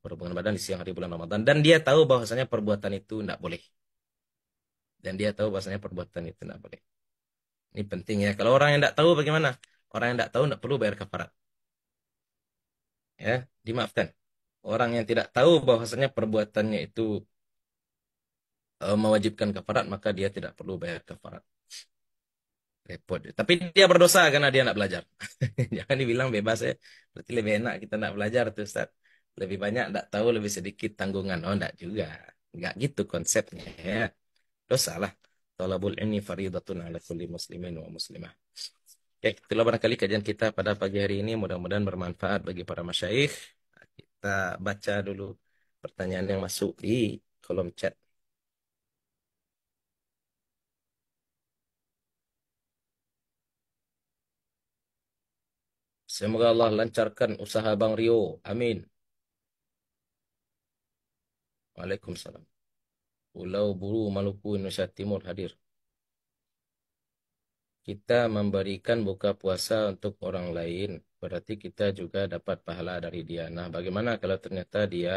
Berhubungan badan di siang hari bulan Ramadan dan dia tahu bahwasanya perbuatan itu tidak boleh. Dan dia tahu bahwasanya perbuatan itu tidak boleh. Ini penting ya. Kalau orang yang tidak tahu bagaimana? Orang yang tidak tahu tidak perlu bayar kafarat. Ya, dimaafkan. Orang yang tidak tahu bahwasanya perbuatannya itu eh, mewajibkan kafarat maka dia tidak perlu bayar kafarat repot. Tapi dia berdosa karena dia nak belajar. Jangan dibilang bebas ya. Berarti lebih enak kita nak belajar tuh Ustaz. Lebih banyak tak tahu, lebih sedikit tanggungan. Oh, juga. Enggak gitu konsepnya ya. Dosa lah. Talabul ini faridatun ala kulli muslimin wa muslimah. Ya, itulah barangkali kajian kita pada pagi hari ini. Mudah-mudahan bermanfaat bagi para masyaikh. Kita baca dulu pertanyaan yang masuk di kolom chat. Semoga Allah lancarkan usaha Bang Rio. Amin. Waalaikumsalam. Pulau Buru, Maluku, Indonesia Timur hadir. Kita memberikan buka puasa untuk orang lain. Berarti kita juga dapat pahala dari dia. Nah, bagaimana kalau ternyata dia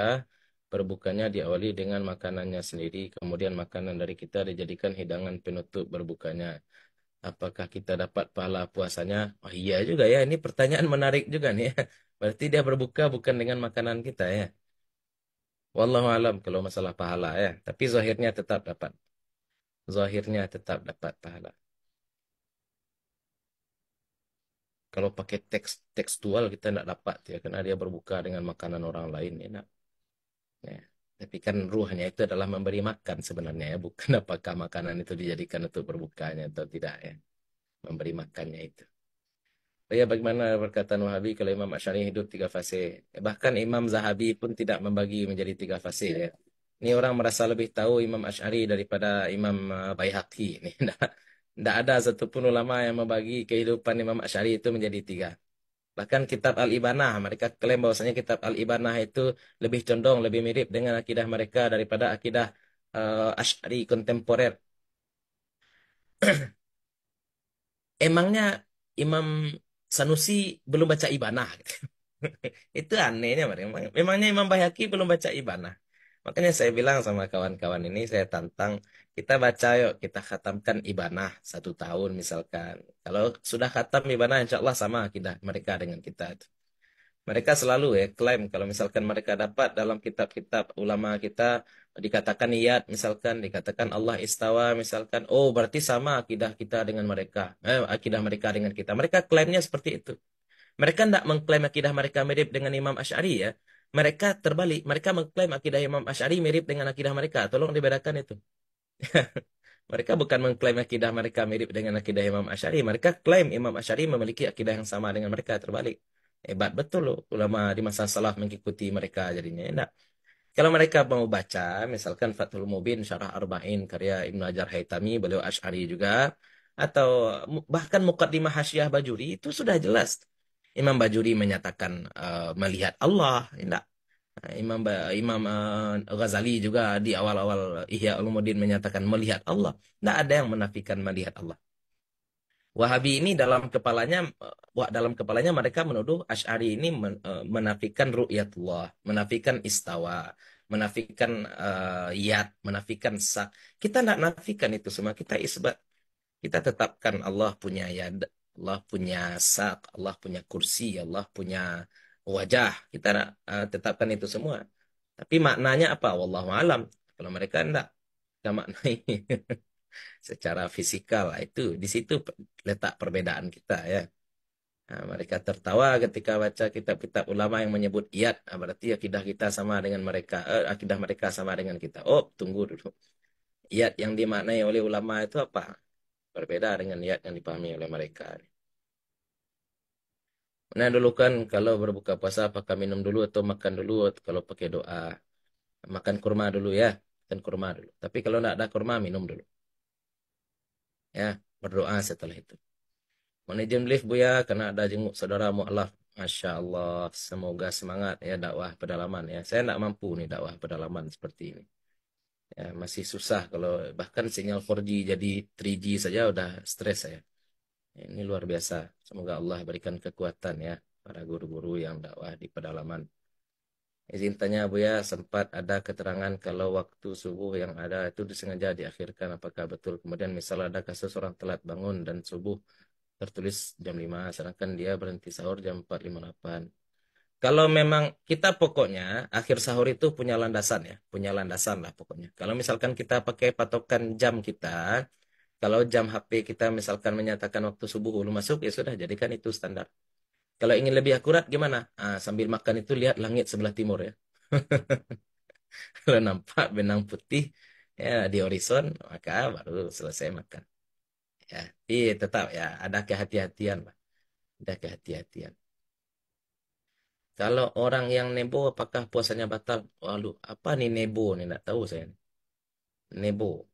berbukanya diawali dengan makanannya sendiri. Kemudian makanan dari kita dijadikan hidangan penutup berbukanya apakah kita dapat pahala puasanya? Oh iya juga ya, ini pertanyaan menarik juga nih Berarti dia berbuka bukan dengan makanan kita ya. Wallahu alam kalau masalah pahala ya, tapi zahirnya tetap dapat. Zahirnya tetap dapat pahala. Kalau pakai teks tekstual kita tidak dapat ya, karena dia berbuka dengan makanan orang lain ya. Nak. Ya. Tapi kan ruhnya itu adalah memberi makan sebenarnya ya. Bukan apakah makanan itu dijadikan untuk berbukanya atau tidak ya. Memberi makannya itu. Oh ya, bagaimana perkataan Wahabi kalau Imam Asyari hidup tiga fase? Bahkan Imam Zahabi pun tidak membagi menjadi tiga fase ya. Ini orang merasa lebih tahu Imam Asyari daripada Imam uh, Bayhaqi. Tidak ada satu pun ulama yang membagi kehidupan Imam Asyari itu menjadi tiga. Bahkan kitab Al-Ibanah, mereka klaim bahwasanya kitab Al-Ibanah itu lebih condong, lebih mirip dengan akidah mereka daripada akidah uh, eh, Ash'ari kontemporer. Emangnya Imam Sanusi belum baca Ibanah? itu anehnya, memangnya Imam bayaki belum baca Ibanah? Makanya saya bilang sama kawan-kawan ini, saya tantang kita baca yuk, kita khatamkan ibanah satu tahun misalkan. Kalau sudah khatam ibanah, insya Allah sama kita, mereka dengan kita. Mereka selalu ya klaim kalau misalkan mereka dapat dalam kitab-kitab ulama kita dikatakan niat misalkan dikatakan Allah istawa misalkan oh berarti sama akidah kita dengan mereka eh, akidah mereka dengan kita mereka klaimnya seperti itu mereka tidak mengklaim akidah mereka mirip dengan Imam Ash'ari ya mereka terbalik, mereka mengklaim akidah Imam Ashari mirip dengan akidah mereka. Tolong dibedakan itu. mereka bukan mengklaim akidah mereka mirip dengan akidah Imam Ashari, mereka klaim Imam Ashari memiliki akidah yang sama dengan mereka terbalik. Hebat betul loh ulama di masa salaf mengikuti mereka jadinya enak. Kalau mereka mau baca, misalkan Fathul Mubin Syarah Arba'in karya Ibnu Ajar Haytami, beliau Ashari juga atau bahkan Muqaddimah Hasyiah Bajuri itu sudah jelas Imam Bajuri menyatakan uh, melihat Allah, tidak. Imam Imam uh, Ghazali juga di awal-awal Ihya Ulumuddin menyatakan melihat Allah. Tidak ada yang menafikan melihat Allah. Wahabi ini dalam kepalanya eh, wah dalam kepalanya mereka menuduh Ashari ini men, uh, menafikan ru'yatullah, menafikan istawa, menafikan uh, yat, menafikan sak. Kita tidak nafikan itu semua, kita isbat. Kita tetapkan Allah punya yad, Allah punya sak, Allah punya kursi, Allah punya wajah. Kita uh, tetapkan itu semua. Tapi maknanya apa? Wallahu alam. Kalau mereka tidak tidak maknai secara fisikal ah, itu di situ letak perbedaan kita ya. Nah, mereka tertawa ketika baca kitab-kitab ulama yang menyebut iat. Ah, berarti akidah kita sama dengan mereka. Eh, akidah mereka sama dengan kita. Oh, tunggu dulu. Iat yang dimaknai oleh ulama itu apa? berbeda dengan niat yang dipahami oleh mereka. Nah dulu kan kalau berbuka puasa apakah minum dulu atau makan dulu kalau pakai doa makan kurma dulu ya makan kurma dulu. Tapi kalau tidak ada kurma minum dulu. Ya berdoa setelah itu. Manajemen lift bu ya karena ada jenguk saudara mu'alaf. Masya Allah semoga semangat ya dakwah pedalaman ya. Saya tidak mampu nih dakwah pedalaman seperti ini ya, masih susah kalau bahkan sinyal 4G jadi 3G saja udah stres Ya, ini luar biasa. Semoga Allah berikan kekuatan ya para guru-guru yang dakwah di pedalaman. Izin tanya Bu ya, sempat ada keterangan kalau waktu subuh yang ada itu disengaja diakhirkan apakah betul? Kemudian misal ada kasus orang telat bangun dan subuh tertulis jam 5 sedangkan dia berhenti sahur jam 4.58 kalau memang kita pokoknya akhir sahur itu punya landasan ya, punya landasan lah pokoknya. Kalau misalkan kita pakai patokan jam kita, kalau jam HP kita misalkan menyatakan waktu subuh belum masuk, ya sudah jadikan itu standar. Kalau ingin lebih akurat gimana? Ah, sambil makan itu lihat langit sebelah timur ya. kalau nampak benang putih ya di horizon, maka baru selesai makan. Ya, tapi iya, tetap ya ada kehati-hatian, ada kehati-hatian. Kalau orang yang nebo, apakah puasanya batal? Lalu, apa nih nebo nih? nak tahu saya. Nebo.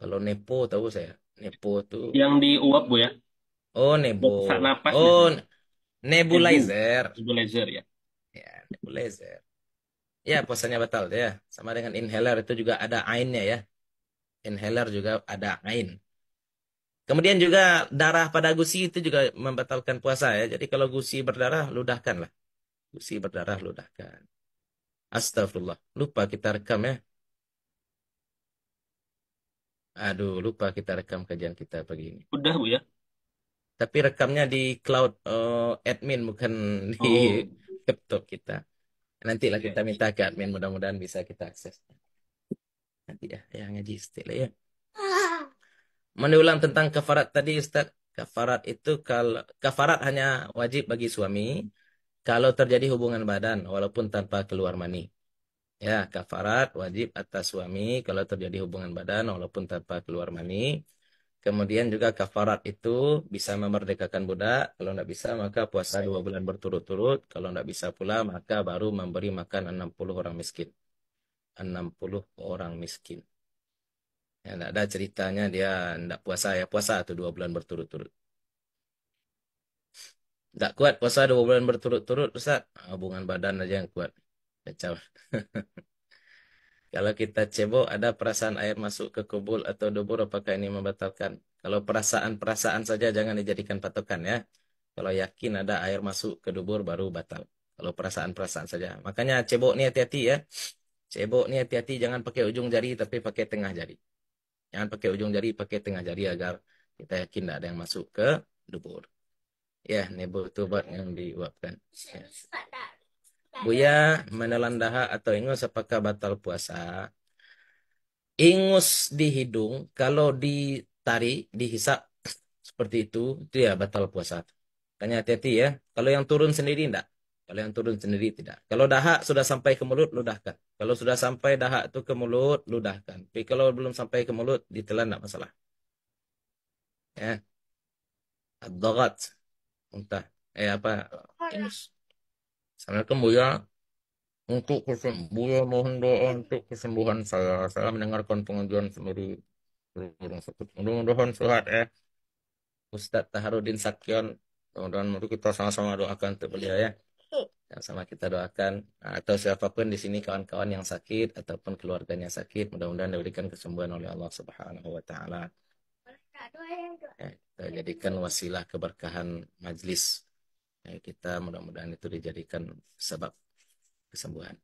Kalau nebo tahu saya. Nebo tuh. Yang diuap bu ya? Oh nebo. Napas, Oh gitu. nebo. nebulizer. Nebulizer ya. Ya nebulizer. Ya puasanya batal ya. Sama dengan inhaler itu juga ada ainnya ya. Inhaler juga ada ain. Kemudian juga darah pada gusi itu juga membatalkan puasa ya. Jadi kalau gusi berdarah, ludahkanlah. Gusi berdarah, ludahkan. Astagfirullah. Lupa kita rekam ya. Aduh, lupa kita rekam kajian kita pagi ini. Udah, Bu ya? Tapi rekamnya di cloud uh, admin, bukan di oh. laptop kita. Nanti lah kita minta ke admin, mudah-mudahan bisa kita akses. Nanti ya, yang ngaji istilah ya. Menulang tentang kafarat tadi Ustaz. Kafarat itu kalau kafarat hanya wajib bagi suami kalau terjadi hubungan badan walaupun tanpa keluar mani. Ya, kafarat wajib atas suami kalau terjadi hubungan badan walaupun tanpa keluar mani. Kemudian juga kafarat itu bisa memerdekakan budak. Kalau tidak bisa maka puasa dua bulan berturut-turut. Kalau tidak bisa pula maka baru memberi makan 60 orang miskin. 60 orang miskin. Ya, tidak ada ceritanya dia tidak puasa ya puasa atau dua bulan berturut-turut. Tidak kuat puasa dua bulan berturut-turut Ustaz. Ah, hubungan badan aja yang kuat. Kacau. Kalau kita cebok ada perasaan air masuk ke kubul atau dubur apakah ini membatalkan? Kalau perasaan-perasaan saja jangan dijadikan patokan ya. Kalau yakin ada air masuk ke dubur baru batal. Kalau perasaan-perasaan saja. Makanya cebok ini hati-hati ya. Cebok ini hati-hati jangan pakai ujung jari tapi pakai tengah jari. Jangan pakai ujung jari, pakai tengah jari agar kita yakin tidak ada yang masuk ke dubur. Ya, nebur tu buat yang diuapkan. Ya. Buya menelan dahak atau ingus apakah batal puasa? Ingus di hidung kalau ditarik, dihisap seperti itu, itu ya batal puasa. Tanya hati-hati ya. Kalau yang turun sendiri enggak? Kalian turun sendiri tidak. Kalau dahak sudah sampai ke mulut, ludahkan. Kalau sudah sampai dahak itu ke mulut, ludahkan. Tapi kalau belum sampai ke mulut, ditelan tidak masalah. Ya. Ad-dagat. Muntah. Eh apa? Ini. Assalamualaikum Buya. Untuk kesembuhan, ya, mohon doa untuk kesembuhan saya. Saya mendengarkan pengajian seluruh mudah-mudahan sehat ya Ustadz Taharudin Sakyon. Mudah-mudahan kita sama-sama doakan untuk beliau ya yang sama kita doakan nah, atau siapapun di sini kawan-kawan yang sakit ataupun keluarganya sakit mudah-mudahan diberikan kesembuhan oleh Allah Subhanahu wa taala. Ya, kita jadikan wasilah keberkahan majlis. Ya, kita mudah-mudahan itu dijadikan sebab kesembuhan.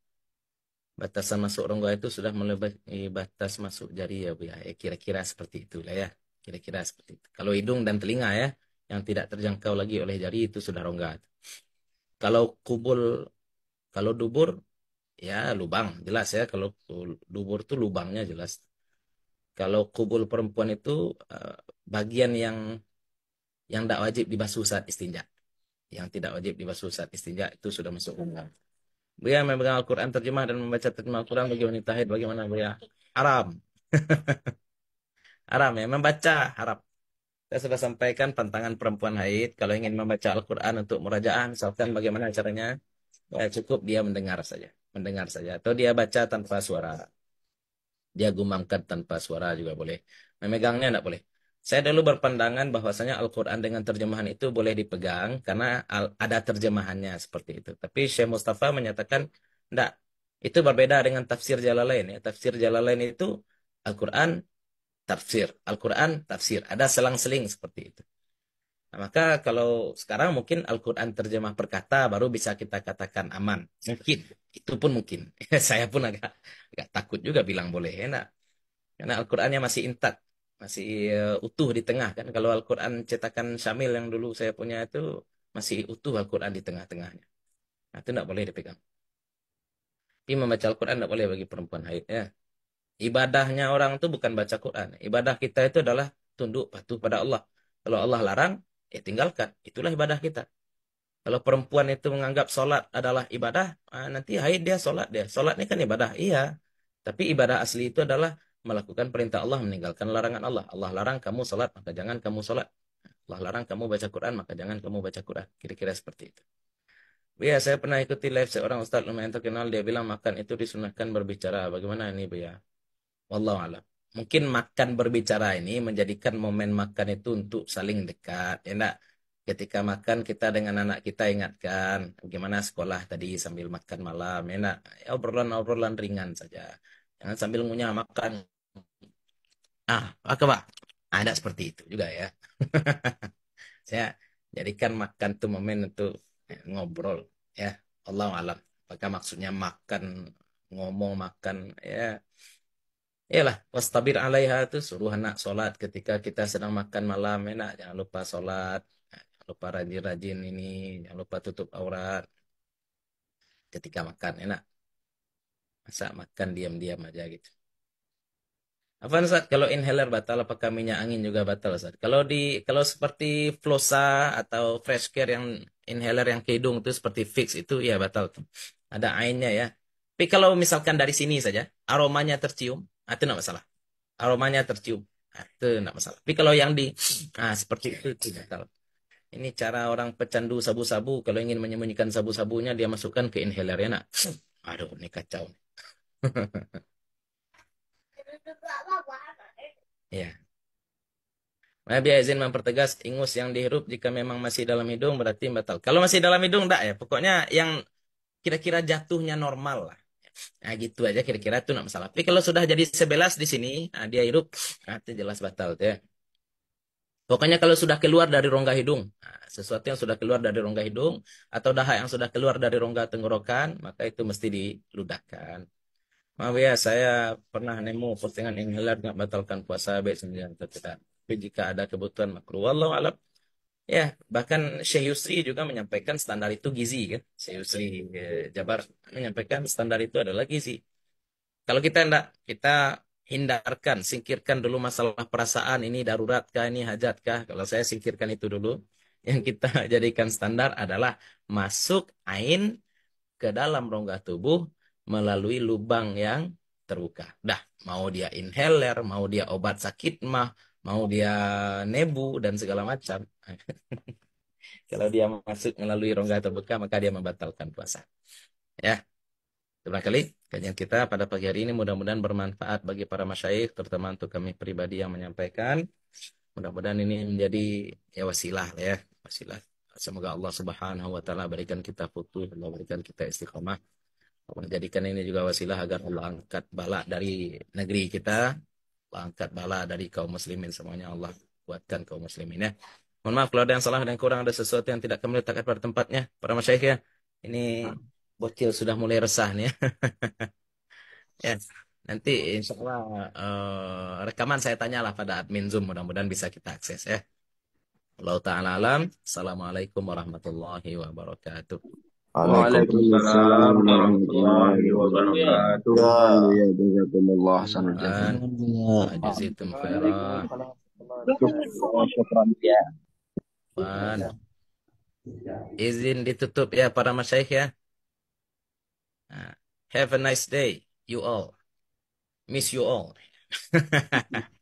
Batasan masuk rongga itu sudah melebihi batas masuk jari ya Bu ya. ya. Kira-kira seperti itulah ya. Kira-kira seperti itu. Kalau hidung dan telinga ya yang tidak terjangkau lagi oleh jari itu sudah rongga kalau kubul kalau dubur ya lubang jelas ya kalau dubur tuh lubangnya jelas kalau kubul perempuan itu eh, bagian yang yang tidak wajib dibasuh saat istinja yang tidak wajib dibasuh saat istinja itu sudah masuk umum Beliau memegang Al-Quran terjemah dan membaca terjemah Al-Quran bagi wanita haid bagaimana beliau? Haram. haram ya, membaca haram. Saya sudah sampaikan tantangan perempuan haid kalau ingin membaca Al-Quran untuk murajaah misalkan bagaimana caranya ya cukup dia mendengar saja mendengar saja atau dia baca tanpa suara dia gumamkan tanpa suara juga boleh memegangnya tidak boleh saya dulu berpandangan bahwasanya Al-Quran dengan terjemahan itu boleh dipegang karena ada terjemahannya seperti itu tapi Syekh Mustafa menyatakan tidak itu berbeda dengan tafsir lain ya tafsir lain itu Al-Quran tafsir. Al-Quran tafsir. Ada selang-seling seperti itu. Nah, maka kalau sekarang mungkin Al-Quran terjemah perkata baru bisa kita katakan aman. Mungkin. Itu pun mungkin. Saya pun agak, agak takut juga bilang boleh. Enak. Karena Al-Qurannya masih intak. Masih uh, utuh di tengah kan. Kalau Al-Quran cetakan Syamil yang dulu saya punya itu masih utuh Al-Quran di tengah-tengahnya. Nah, itu tidak boleh dipegang. Tapi membaca Al-Quran tidak boleh bagi perempuan haid. Ya. Ibadahnya orang itu bukan baca Quran. Ibadah kita itu adalah tunduk patuh pada Allah. Kalau Allah larang, ya tinggalkan. Itulah ibadah kita. Kalau perempuan itu menganggap sholat adalah ibadah, ah, nanti haid dia sholat dia. Sholat ini kan ibadah, iya. Tapi ibadah asli itu adalah melakukan perintah Allah, meninggalkan larangan Allah. Allah larang kamu sholat, maka jangan kamu sholat. Allah larang kamu baca Quran, maka jangan kamu baca Quran. Kira-kira seperti itu. Ya, saya pernah ikuti live seorang ustaz lumayan terkenal. Dia bilang makan itu disunahkan berbicara. Bagaimana ini, Bu ya? Wallahu alam. Mungkin makan berbicara ini menjadikan momen makan itu untuk saling dekat. Ya Ketika makan kita dengan anak kita ingatkan gimana sekolah tadi sambil makan malam. Ya enggak? Ya obrolan-obrolan ringan saja. Jangan sambil ngunyah makan. Ah, apa Pak? Ada ah, seperti itu juga ya. Saya jadikan makan tuh momen untuk ya, ngobrol ya. Allah alam. Apakah maksudnya makan ngomong makan ya Iyalah, wastabir alaiha itu suruh anak sholat ketika kita sedang makan malam enak jangan lupa sholat, nah, jangan lupa rajin-rajin ini, jangan lupa tutup aurat ketika makan enak. Masa makan diam-diam aja gitu. Apa saat kalau inhaler batal apakah minyak angin juga batal saat? Kalau di kalau seperti Flosa atau Fresh Care yang inhaler yang ke hidung itu seperti fix itu ya batal. Ada ainnya ya. Tapi kalau misalkan dari sini saja aromanya tercium, itu tidak masalah aromanya tercium nah, itu tidak masalah tapi kalau yang di nah, seperti itu tidak kalau ini cara orang pecandu sabu-sabu kalau ingin menyembunyikan sabu-sabunya dia masukkan ke inhaler ya nak aduh ini kacau ya Nabi izin mempertegas ingus yang dihirup jika memang masih dalam hidung berarti batal. Kalau masih dalam hidung enggak ya. Pokoknya yang kira-kira jatuhnya normal lah. Nah, gitu aja kira-kira itu nak masalah. Tapi kalau sudah jadi sebelas di sini, nah, dia hidup nanti ah, jelas batal tuh ya. Pokoknya kalau sudah keluar dari rongga hidung, nah, sesuatu yang sudah keluar dari rongga hidung atau dahak yang sudah keluar dari rongga tenggorokan, maka itu mesti diludahkan. Maaf ya, saya pernah nemu postingan inhaler nggak batalkan puasa baik sendirian atau Tapi jika ada kebutuhan makruh, Allah alam, Ya, bahkan Syekh Yusri juga menyampaikan standar itu gizi kan. Syekh Yusri eh, Jabar menyampaikan standar itu adalah gizi. Kalau kita enggak, kita hindarkan, singkirkan dulu masalah perasaan ini darurat daruratkah, ini hajatkah. Kalau saya singkirkan itu dulu. Yang kita jadikan standar adalah masuk ain ke dalam rongga tubuh melalui lubang yang terbuka. Dah, mau dia inhaler, mau dia obat sakit mah, mau dia nebu dan segala macam. Kalau dia masuk melalui rongga terbuka maka dia membatalkan puasa. Ya. Terima kali kajian kita pada pagi hari ini mudah-mudahan bermanfaat bagi para masyaikh, terutama untuk kami pribadi yang menyampaikan. Mudah-mudahan ini menjadi ya wasilah ya, wasilah. Semoga Allah Subhanahu wa taala berikan kita putus, Allah berikan kita istiqomah. menjadikan ini juga wasilah agar Allah angkat balak dari negeri kita, angkat bala dari kaum muslimin semuanya Allah kuatkan kaum muslimin ya. Mohon maaf kalau ada yang salah dan kurang ada sesuatu yang tidak kami letakkan pada tempatnya para masyaikh ya. Ini bocil sudah mulai resah nih ya. ya nanti insya Allah uh, rekaman saya tanyalah pada admin Zoom mudah-mudahan bisa kita akses ya. Allah Ta'ala alam. Assalamualaikum warahmatullahi wabarakatuh. Waalaikumsalam warahmatullahi wabarakatuh. Ya, jazakumullah khairan. Man. Izin ditutup ya para masyaikh ya. Nah, have a nice day, you all. Miss you all.